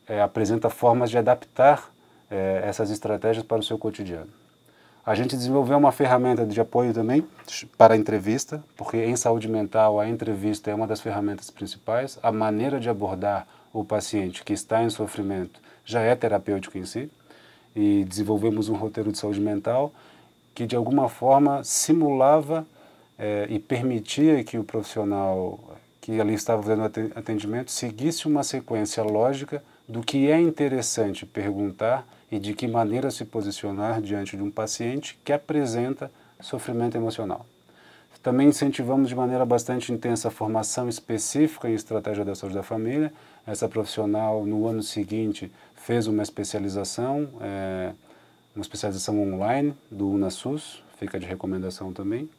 é, apresenta formas de adaptar é, essas estratégias para o seu cotidiano. A gente desenvolveu uma ferramenta de apoio também para entrevista, porque em saúde mental a entrevista é uma das ferramentas principais. A maneira de abordar o paciente que está em sofrimento já é terapêutico em si. E desenvolvemos um roteiro de saúde mental que de alguma forma simulava eh, e permitia que o profissional que ali estava fazendo atendimento seguisse uma sequência lógica do que é interessante perguntar e de que maneira se posicionar diante de um paciente que apresenta sofrimento emocional. Também incentivamos de maneira bastante intensa a formação específica em estratégia da saúde da família. Essa profissional, no ano seguinte, fez uma especialização, é, uma especialização online do UnaSUS, fica de recomendação também.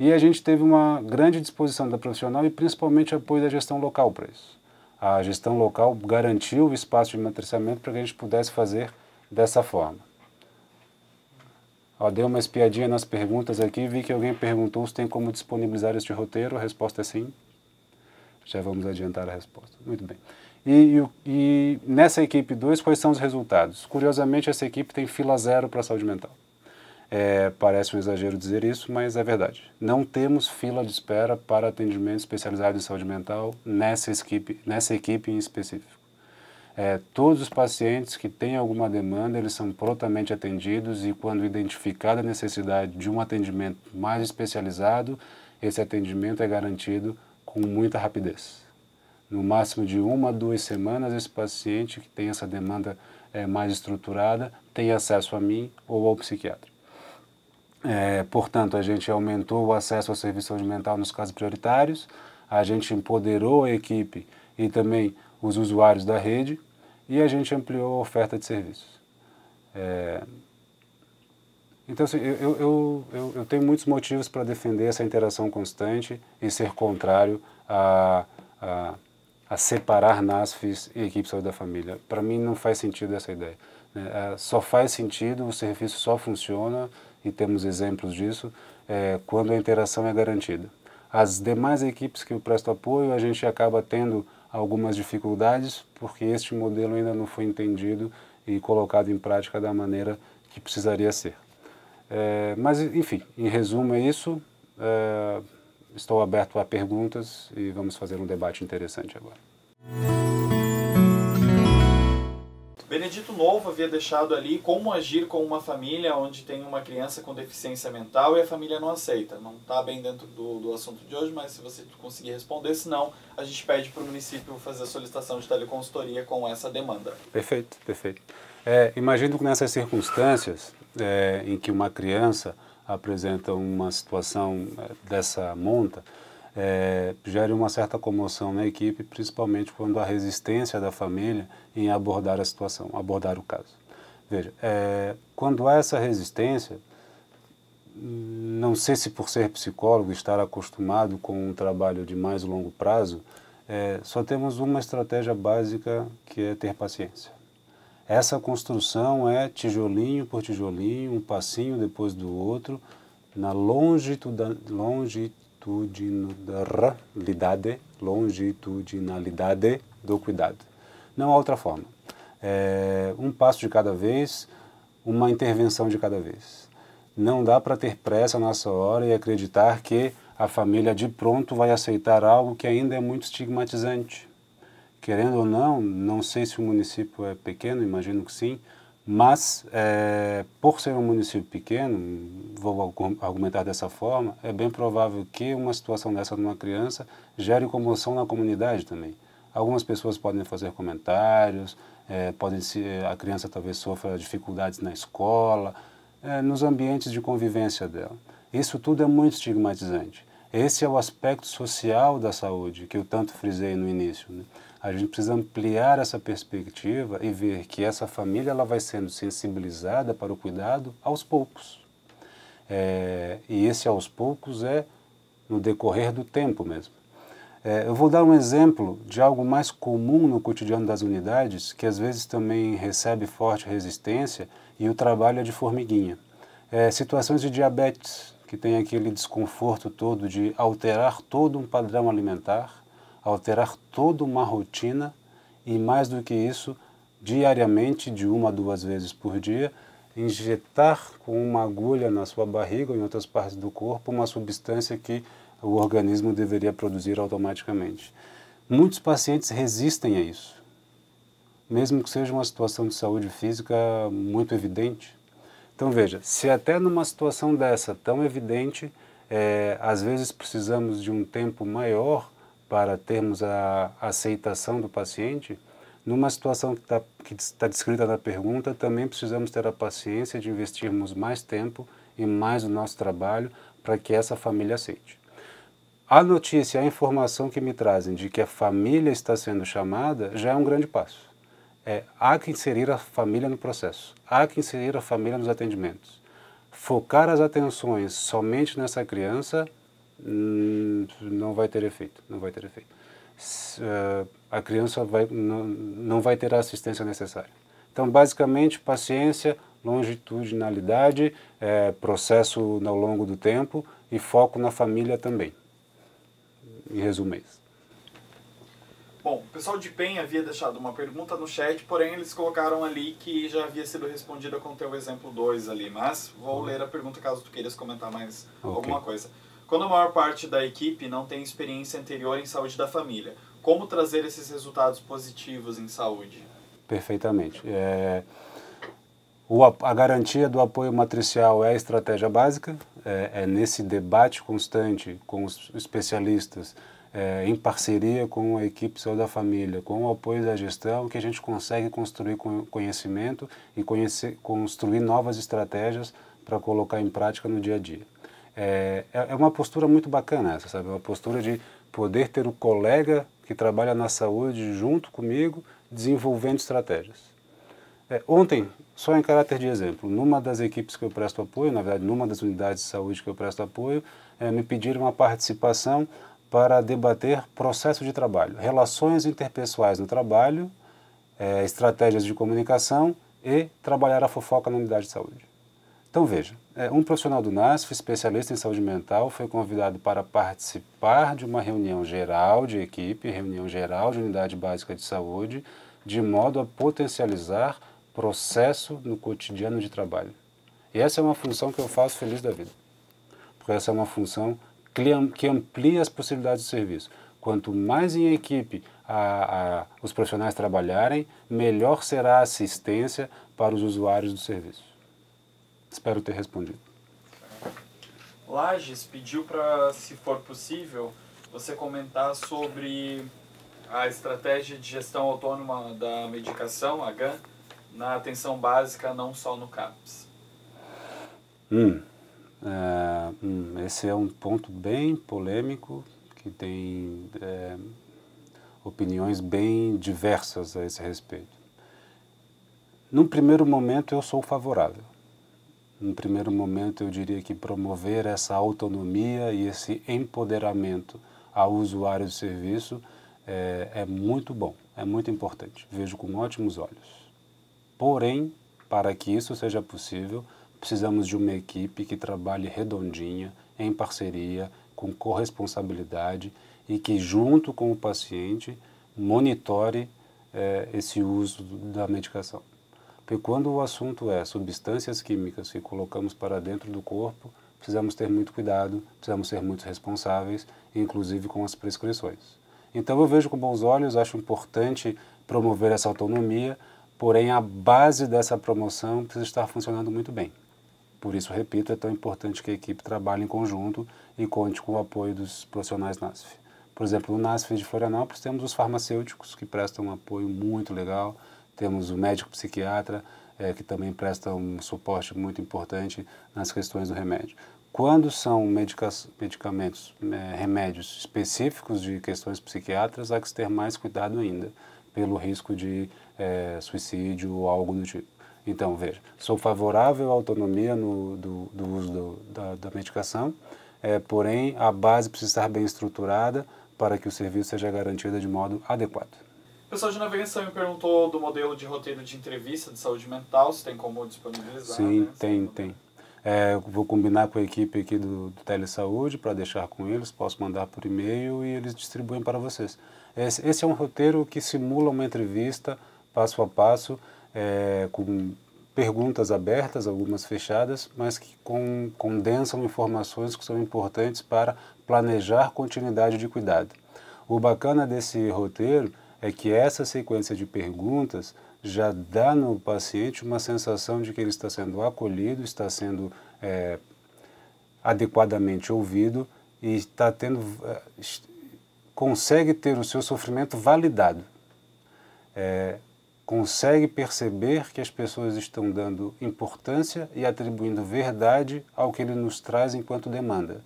E a gente teve uma grande disposição da profissional e principalmente apoio da gestão local para isso. A gestão local garantiu o espaço de matriciamento para que a gente pudesse fazer dessa forma. Ó, dei uma espiadinha nas perguntas aqui, vi que alguém perguntou se tem como disponibilizar este roteiro, a resposta é sim. Já vamos adiantar a resposta. Muito bem. E, e, e nessa equipe 2, quais são os resultados? Curiosamente, essa equipe tem fila zero para a saúde mental. É, parece um exagero dizer isso, mas é verdade. Não temos fila de espera para atendimento especializado em saúde mental nessa equipe, nessa equipe em específico. É, todos os pacientes que têm alguma demanda, eles são prontamente atendidos e quando identificada a necessidade de um atendimento mais especializado, esse atendimento é garantido com muita rapidez. No máximo de uma a duas semanas, esse paciente que tem essa demanda é, mais estruturada tem acesso a mim ou ao psiquiatra. É, portanto, a gente aumentou o acesso ao serviço de mental nos casos prioritários, a gente empoderou a equipe e também os usuários da rede e a gente ampliou a oferta de serviços. É... Então, assim, eu, eu, eu, eu, tenho muitos motivos para defender essa interação constante e ser contrário a, a, a separar NASFs e equipes da família. Para mim, não faz sentido essa ideia. Né? É, só faz sentido, o serviço só funciona, e temos exemplos disso, é, quando a interação é garantida. As demais equipes que eu presto apoio, a gente acaba tendo algumas dificuldades, porque este modelo ainda não foi entendido e colocado em prática da maneira que precisaria ser. É, mas, enfim, em resumo é isso. É, estou aberto a perguntas e vamos fazer um debate interessante agora. Benedito Novo havia deixado ali como agir com uma família onde tem uma criança com deficiência mental e a família não aceita. Não está bem dentro do, do assunto de hoje, mas se você conseguir responder, senão a gente pede para o município fazer a solicitação de teleconsultoria com essa demanda. Perfeito, perfeito. É, imagino que nessas circunstâncias é, em que uma criança apresenta uma situação é, dessa monta, é, gere uma certa comoção na equipe, principalmente quando há resistência da família em abordar a situação, abordar o caso. Veja, é, quando há essa resistência, não sei se por ser psicólogo, estar acostumado com um trabalho de mais longo prazo, é, só temos uma estratégia básica que é ter paciência. Essa construção é tijolinho por tijolinho, um passinho depois do outro, na longitudinal, longitudinalidade, longitudinalidade do cuidado. Não há outra forma. É um passo de cada vez, uma intervenção de cada vez. Não dá para ter pressa nessa hora e acreditar que a família de pronto vai aceitar algo que ainda é muito estigmatizante. Querendo ou não, não sei se o município é pequeno, imagino que sim, mas, é, por ser um município pequeno, vou argumentar dessa forma, é bem provável que uma situação dessa de uma criança gere comoção na comunidade também. Algumas pessoas podem fazer comentários, é, podem se, é, a criança talvez sofra dificuldades na escola, é, nos ambientes de convivência dela. Isso tudo é muito estigmatizante. Esse é o aspecto social da saúde que eu tanto frisei no início. Né? A gente precisa ampliar essa perspectiva e ver que essa família ela vai sendo sensibilizada para o cuidado aos poucos. É, e esse aos poucos é no decorrer do tempo mesmo. É, eu vou dar um exemplo de algo mais comum no cotidiano das unidades, que às vezes também recebe forte resistência, e o trabalho é de formiguinha. É, situações de diabetes, que tem aquele desconforto todo de alterar todo um padrão alimentar, alterar toda uma rotina e, mais do que isso, diariamente, de uma a duas vezes por dia, injetar com uma agulha na sua barriga ou em outras partes do corpo uma substância que o organismo deveria produzir automaticamente. Muitos pacientes resistem a isso, mesmo que seja uma situação de saúde física muito evidente. Então veja, se até numa situação dessa tão evidente, é, às vezes precisamos de um tempo maior para termos a aceitação do paciente, numa situação que tá, está tá descrita na pergunta, também precisamos ter a paciência de investirmos mais tempo e mais o nosso trabalho para que essa família aceite. A notícia, a informação que me trazem de que a família está sendo chamada já é um grande passo. É, há que inserir a família no processo, há que inserir a família nos atendimentos. Focar as atenções somente nessa criança eh, não vai ter efeito, não vai ter efeito. Se, uh, a criança vai, não, não vai ter a assistência necessária. Então, basicamente, paciência, longitudinalidade, é, processo ao longo do tempo e foco na família também. Em resumo, isso. Bom, o pessoal de PEN havia deixado uma pergunta no chat, porém eles colocaram ali que já havia sido respondida com o teu exemplo 2 ali, mas vou uhum. ler a pergunta caso tu queiras comentar mais okay. alguma coisa. Quando a maior parte da equipe não tem experiência anterior em saúde da família, como trazer esses resultados positivos em saúde? Perfeitamente. É, o, a garantia do apoio matricial é a estratégia básica, é, é nesse debate constante com os especialistas, é, em parceria com a equipe Saúde da Família, com o apoio da gestão, que a gente consegue construir conhecimento e conhecer, construir novas estratégias para colocar em prática no dia a dia. É, é, é uma postura muito bacana essa, sabe? É uma postura de poder ter o um colega que trabalha na saúde junto comigo, desenvolvendo estratégias. É, ontem, só em caráter de exemplo, numa das equipes que eu presto apoio, na verdade, numa das unidades de saúde que eu presto apoio, é, me pediram uma participação para debater processo de trabalho, relações interpessoais no trabalho, é, estratégias de comunicação e trabalhar a fofoca na unidade de saúde. Então veja, é, um profissional do NASF, especialista em saúde mental, foi convidado para participar de uma reunião geral de equipe, reunião geral de unidade básica de saúde, de modo a potencializar processo no cotidiano de trabalho. E essa é uma função que eu faço feliz da vida, porque essa é uma função que amplia as possibilidades de serviço. Quanto mais em equipe a, a, os profissionais trabalharem, melhor será a assistência para os usuários do serviço. Espero ter respondido. Lages pediu para, se for possível, você comentar sobre a estratégia de gestão autônoma da medicação, a GAN, na atenção básica, não só no CAPS. Hum. É, hum, esse é um ponto bem polêmico que tem é, opiniões bem diversas a esse respeito. Num primeiro momento, eu sou favorável no primeiro momento, eu diria que promover essa autonomia e esse empoderamento ao usuário do serviço é, é, muito bom, é muito importante. Vejo com ótimos olhos. Porém, para que isso seja possível, precisamos de uma equipe que trabalhe redondinha, em parceria, com corresponsabilidade e que, junto com o paciente, monitore é, esse uso da medicação. Porque quando o assunto é substâncias químicas que colocamos para dentro do corpo, precisamos ter muito cuidado, precisamos ser muito responsáveis, inclusive com as prescrições. Então eu vejo com bons olhos, acho importante promover essa autonomia, porém a base dessa promoção precisa estar funcionando muito bem. Por isso, repito, é tão importante que a equipe trabalhe em conjunto e conte com o apoio dos profissionais NASF. Por exemplo, no NASF de Florianópolis temos os farmacêuticos que prestam um apoio muito legal, temos o médico psiquiatra, é, que também presta um suporte muito importante nas questões do remédio. Quando são medicamentos, é, remédios específicos de questões psiquiátricas, há que ter mais cuidado ainda, pelo risco de é, suicídio ou algo do tipo. Então, veja, sou favorável à autonomia no, do, do, uso do, da, da, medicação, é, porém a base precisa estar bem estruturada para que o serviço seja garantido de modo adequado pessoal de navegação me perguntou do modelo de roteiro de entrevista de saúde mental, se tem como disponibilizar. Sim, né? tem, tem. É, vou combinar com a equipe aqui do, do Telesaúde para deixar com eles, posso mandar por e-mail e eles distribuem para vocês. Esse, esse, é um roteiro que simula uma entrevista passo a passo, é, com perguntas abertas, algumas fechadas, mas que com, condensam informações que são importantes para planejar continuidade de cuidado. O bacana desse roteiro é que essa sequência de perguntas já dá no paciente uma sensação de que ele está sendo acolhido, está sendo é, adequadamente ouvido e está tendo é, consegue ter o seu sofrimento validado, é, consegue perceber que as pessoas estão dando importância e atribuindo verdade ao que ele nos traz enquanto demanda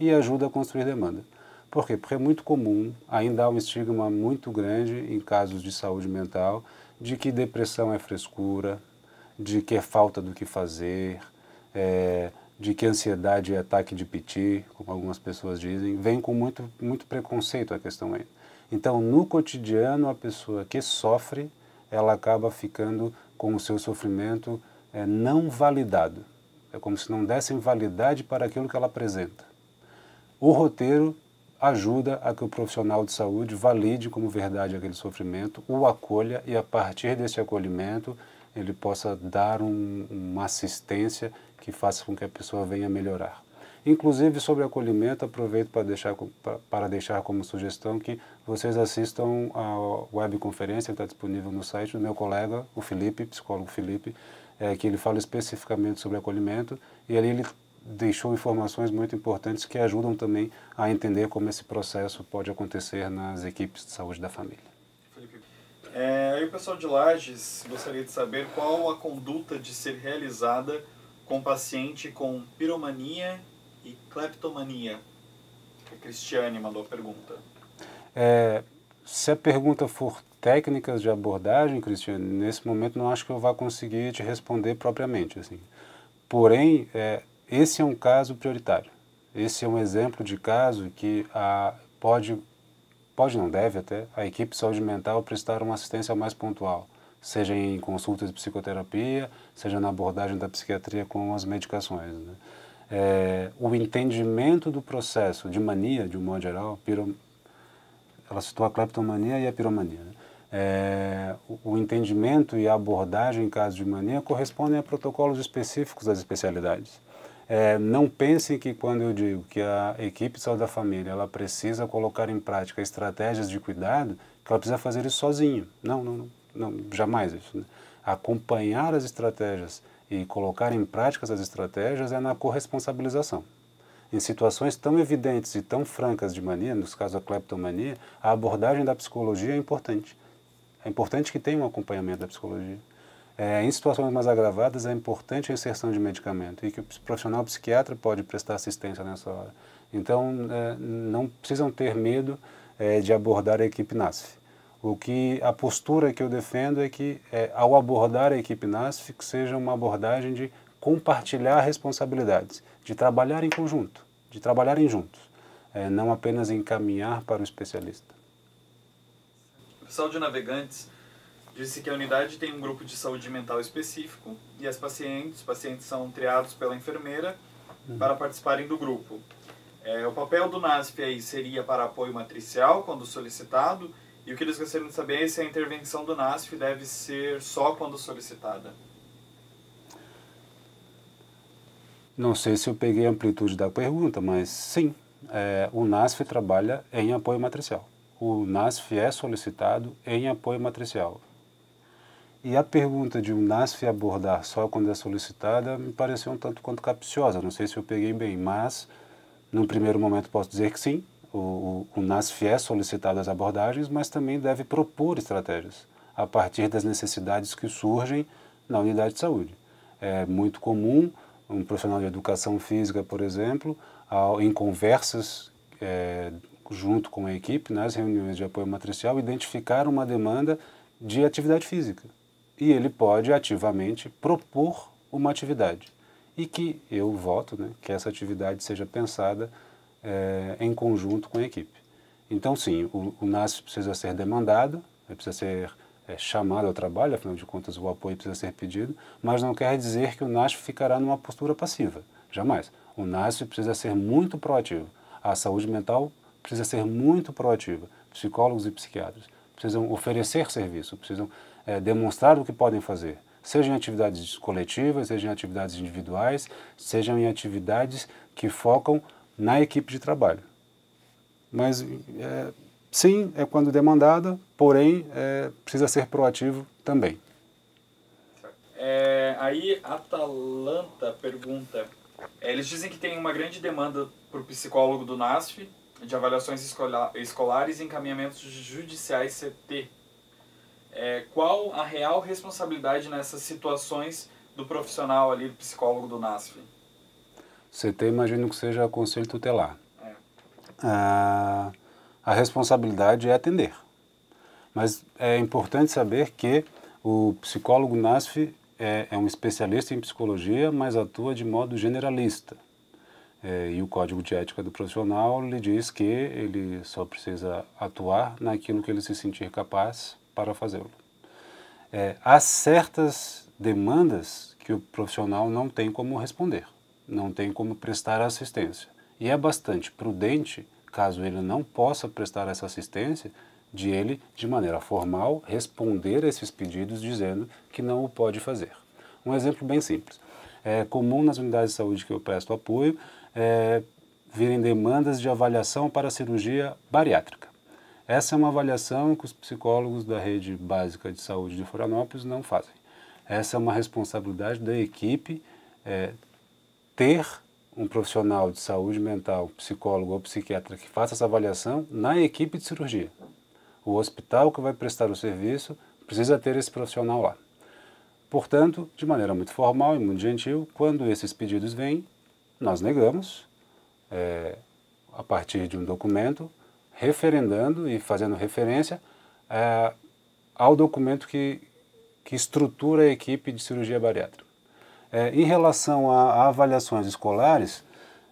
e ajuda a construir demanda. Por quê? Porque é muito comum, ainda há um estigma muito grande em casos de saúde mental, de que depressão é frescura, de que é falta do que fazer, é, de que ansiedade é ataque de piti, como algumas pessoas dizem, vem com muito, muito preconceito a questão aí. Então, no cotidiano, a pessoa que sofre, ela acaba ficando com o seu sofrimento é, não validado. É como se não dessem validade para aquilo que ela apresenta. O roteiro ajuda a que o profissional de saúde valide como verdade aquele sofrimento, o acolha e, a partir desse acolhimento, ele possa dar um, uma assistência que faça com que a pessoa venha melhorar. Inclusive, sobre acolhimento, aproveito para deixar, para deixar como sugestão que vocês assistam a webconferência que está disponível no site do meu colega, o Felipe, psicólogo Felipe, é, que ele fala especificamente sobre acolhimento, e ali ele deixou informações muito importantes que ajudam também a entender como esse processo pode acontecer nas equipes de saúde da família. É, o pessoal de Lages gostaria de saber qual a conduta de ser realizada com paciente com piromania e cleptomania. A Cristiane mandou a pergunta. É, se a pergunta for técnicas de abordagem, Cristiane, nesse momento não acho que eu vá conseguir te responder propriamente. Assim. Porém, é, esse é um caso prioritário. Esse é um exemplo de caso que a, pode, pode não deve até, a equipe de saúde mental prestar uma assistência mais pontual, seja em consultas de psicoterapia, seja na abordagem da psiquiatria com as medicações. Né? É, o entendimento do processo de mania, de um modo geral, piro, ela citou a cleptomania e a piromania. Né? É, o, o entendimento e a abordagem em caso de mania correspondem a protocolos específicos das especialidades. É, não pensem que quando eu digo que a equipe de saúde da família ela precisa colocar em prática estratégias de cuidado, que ela precisa fazer isso sozinha. Não, não, não, não jamais isso. Né? Acompanhar as estratégias e colocar em prática essas estratégias é na corresponsabilização. Em situações tão evidentes e tão francas de mania, nos casos a cleptomania, a abordagem da psicologia é importante. É importante que tenha um acompanhamento da psicologia. É, em situações mais agravadas, é importante a inserção de medicamento e que o profissional psiquiatra pode prestar assistência nessa hora. Então, é, não precisam ter medo é, de abordar a equipe NASF. O que a postura que eu defendo é que, é, ao abordar a equipe NASF, que seja uma abordagem de compartilhar responsabilidades, de trabalhar em conjunto, de trabalharem juntos, é, não apenas encaminhar para o especialista. Pessoal de navegantes, Disse que a unidade tem um grupo de saúde mental específico e as pacientes, os pacientes são triados pela enfermeira uhum. para participarem do grupo. É, o papel do NASP aí seria para apoio matricial, quando solicitado, e o que eles gostariam de saber é se a intervenção do NASP deve ser só quando solicitada. Não sei se eu peguei a amplitude da pergunta, mas sim, é, o NASF trabalha em apoio matricial. O NASF é solicitado em apoio matricial. E a pergunta de um NASF abordar só quando é solicitada me pareceu um tanto quanto capciosa. Não sei se eu peguei bem, mas num primeiro momento posso dizer que sim, o, o, o NASF é solicitado as abordagens, mas também deve propor estratégias a partir das necessidades que surgem na unidade de saúde. É muito comum um profissional de educação física, por exemplo, ao, em conversas é, junto com a equipe, nas reuniões de apoio matricial, identificar uma demanda de atividade física e ele pode ativamente propor uma atividade. E que eu voto né, que essa atividade seja pensada é, em conjunto com a equipe. Então, sim, o, o NASF precisa ser demandado, né, precisa ser é, chamado ao trabalho, afinal de contas o apoio precisa ser pedido, mas não quer dizer que o NASF ficará numa postura passiva, jamais. O NASF precisa ser muito proativo. A saúde mental precisa ser muito proativa. Psicólogos e psiquiatras precisam oferecer serviço, precisam é, demonstrar o que podem fazer, seja em atividades coletivas, seja em atividades individuais, seja em atividades que focam na equipe de trabalho. Mas é, sim, é quando demandada, porém é, precisa ser proativo também. É, aí Atalanta pergunta, é, eles dizem que tem uma grande demanda para o psicólogo do NASF, de avaliações escola, escolares e encaminhamentos judiciais CT é, qual a real responsabilidade nessas situações do profissional ali, do psicólogo do NASF? CT, imagino que seja o conselho tutelar. É. Ah, a responsabilidade é atender. Mas é importante saber que o psicólogo NASF é, é um especialista em psicologia, mas atua de modo generalista. É, e o código de ética do profissional lhe diz que ele só precisa atuar naquilo que ele se sentir capaz para fazê-lo. É, há certas demandas que o profissional não tem como responder, não tem como prestar assistência. E é bastante prudente, caso ele não possa prestar essa assistência, de ele, de maneira formal, responder a esses pedidos dizendo que não o pode fazer. Um exemplo bem simples. É comum nas unidades de saúde que eu presto apoio é, virem demandas de avaliação para cirurgia bariátrica. Essa é uma avaliação que os psicólogos da rede básica de saúde de Florianópolis não fazem. Essa é uma responsabilidade da equipe é, ter um profissional de saúde mental, psicólogo ou psiquiatra que faça essa avaliação na equipe de cirurgia. O hospital que vai prestar o serviço precisa ter esse profissional lá. Portanto, de maneira muito formal e muito gentil, quando esses pedidos vêm, nós negamos, é, a partir de um documento, referendando e fazendo referência é, ao documento que, que estrutura a equipe de cirurgia bariátrica. É, em relação a, a avaliações escolares,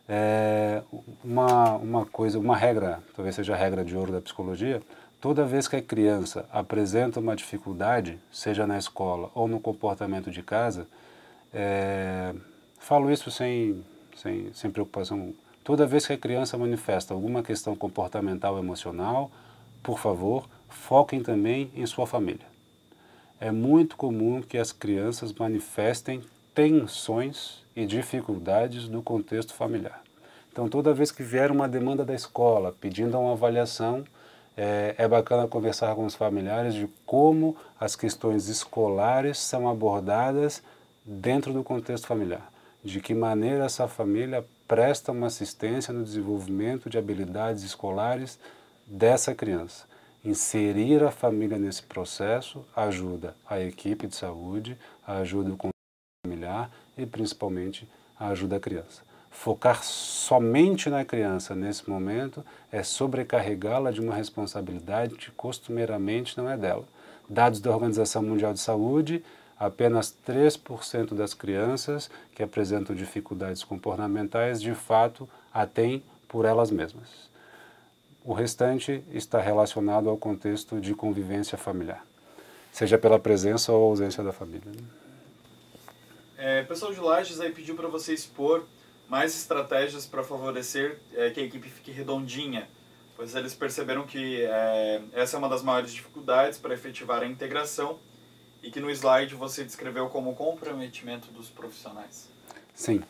é, uma, uma coisa, uma regra, talvez seja a regra de ouro da psicologia, toda vez que a criança apresenta uma dificuldade, seja na escola ou no comportamento de casa, é, falo isso sem, sem, sem preocupação Toda vez que a criança manifesta alguma questão comportamental emocional, por favor, foquem também em sua família. É muito comum que as crianças manifestem tensões e dificuldades no contexto familiar. Então, toda vez que vier uma demanda da escola pedindo uma avaliação, é, é, bacana conversar com os familiares de como as questões escolares são abordadas dentro do contexto familiar. De que maneira essa família presta uma assistência no desenvolvimento de habilidades escolares dessa criança. Inserir a família nesse processo ajuda a equipe de saúde, ajuda o familiar e principalmente ajuda a criança. Focar somente na criança nesse momento é sobrecarregá-la de uma responsabilidade que costumeiramente não é dela. Dados da Organização Mundial de Saúde apenas 3% das crianças que apresentam dificuldades comportamentais de fato a têm por elas mesmas. O restante está relacionado ao contexto de convivência familiar, seja pela presença ou ausência da família. Né? É, o pessoal de Lages aí pediu para você expor mais estratégias para favorecer é, que a equipe fique redondinha, pois eles perceberam que é, essa é uma das maiores dificuldades para efetivar a integração e que no slide você descreveu como comprometimento dos profissionais. Sim.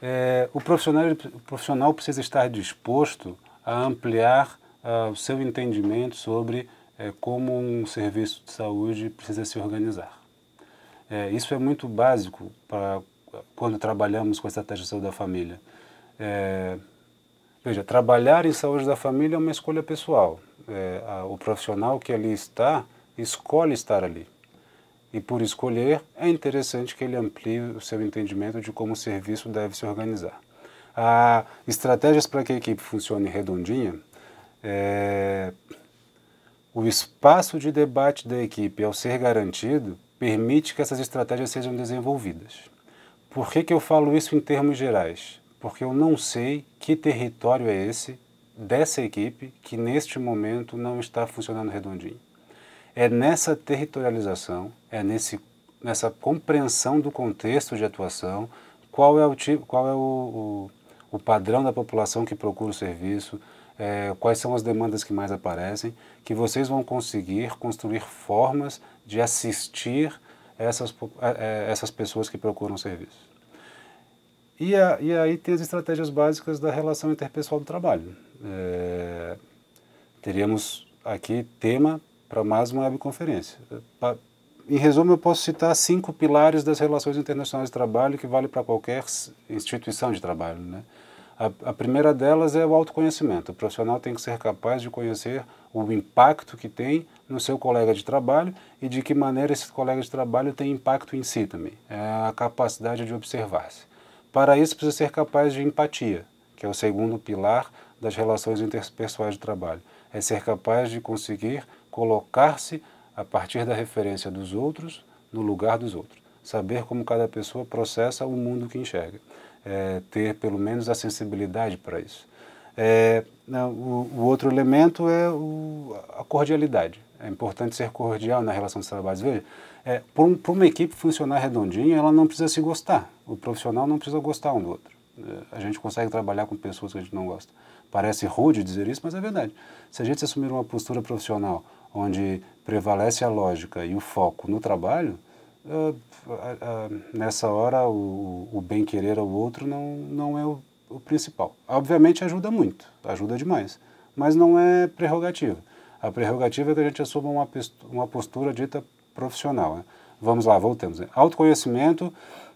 É, o, profissional, o profissional precisa estar disposto a ampliar uh, o seu entendimento sobre é, como um serviço de saúde precisa se organizar. É, isso é muito básico para quando trabalhamos com a estratégia de saúde da família. É, veja, trabalhar em saúde da família é uma escolha pessoal. É, a, o profissional que ali está escolhe estar ali e por escolher, é interessante que ele amplie o seu entendimento de como o serviço deve se organizar. Há estratégias para que a equipe funcione redondinha. É... O espaço de debate da equipe, ao ser garantido, permite que essas estratégias sejam desenvolvidas. Por que, que eu falo isso em termos gerais? Porque eu não sei que território é esse dessa equipe que neste momento não está funcionando redondinho. É nessa territorialização, é nesse, nessa compreensão do contexto de atuação, qual é o, tipo, qual é o, o, o padrão da população que procura o serviço, é, quais são as demandas que mais aparecem, que vocês vão conseguir construir formas de assistir essas, é, é, essas pessoas que procuram serviço. E, a, e aí tem as estratégias básicas da relação interpessoal do trabalho. É, teríamos aqui tema para mais uma webconferência. Em resumo, eu posso citar cinco pilares das relações internacionais de trabalho que vale para qualquer instituição de trabalho. Né? A, a primeira delas é o autoconhecimento. O profissional tem que ser capaz de conhecer o impacto que tem no seu colega de trabalho e de que maneira esse colega de trabalho tem impacto em si também. É a capacidade de observar-se. Para isso, precisa ser capaz de empatia, que é o segundo pilar das relações interpessoais de trabalho. É ser capaz de conseguir colocar-se a partir da referência dos outros no lugar dos outros. Saber como cada pessoa processa o mundo que enxerga. É, ter pelo menos a sensibilidade para isso. É, né, o, o, outro elemento é o, a cordialidade. É importante ser cordial na relação dos trabalhos. Veja, é, para um, uma equipe funcionar redondinha, ela não precisa se gostar. O profissional não precisa gostar um do outro. É, a gente consegue trabalhar com pessoas que a gente não gosta. Parece rude dizer isso, mas é verdade. Se a gente assumir uma postura profissional onde prevalece a lógica e o foco no trabalho, uh, uh, nessa hora o, o bem querer ao outro não, não é o, o principal. Obviamente ajuda muito, ajuda demais, mas não é prerrogativa. A prerrogativa é que a gente assuma uma, uma postura dita profissional. Né? Vamos lá, voltemos. Né? Autoconhecimento,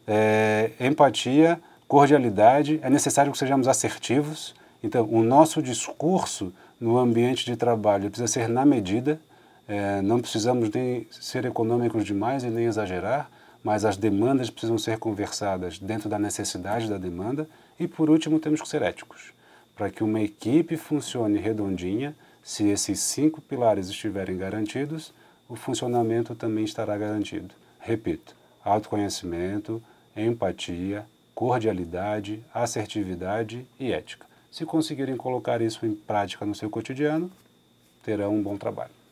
é, empatia, cordialidade, é necessário que sejamos assertivos. Então, o nosso discurso no ambiente de trabalho. Precisa ser na medida, é, não precisamos nem ser econômicos demais e nem exagerar, mas as demandas precisam ser conversadas dentro da necessidade da demanda. E por último, temos que ser éticos. Para que uma equipe funcione redondinha, se esses cinco pilares estiverem garantidos, o funcionamento também estará garantido. Repito: autoconhecimento, empatia, cordialidade, assertividade e ética. Se conseguirem colocar isso em prática no seu cotidiano, terão um bom trabalho.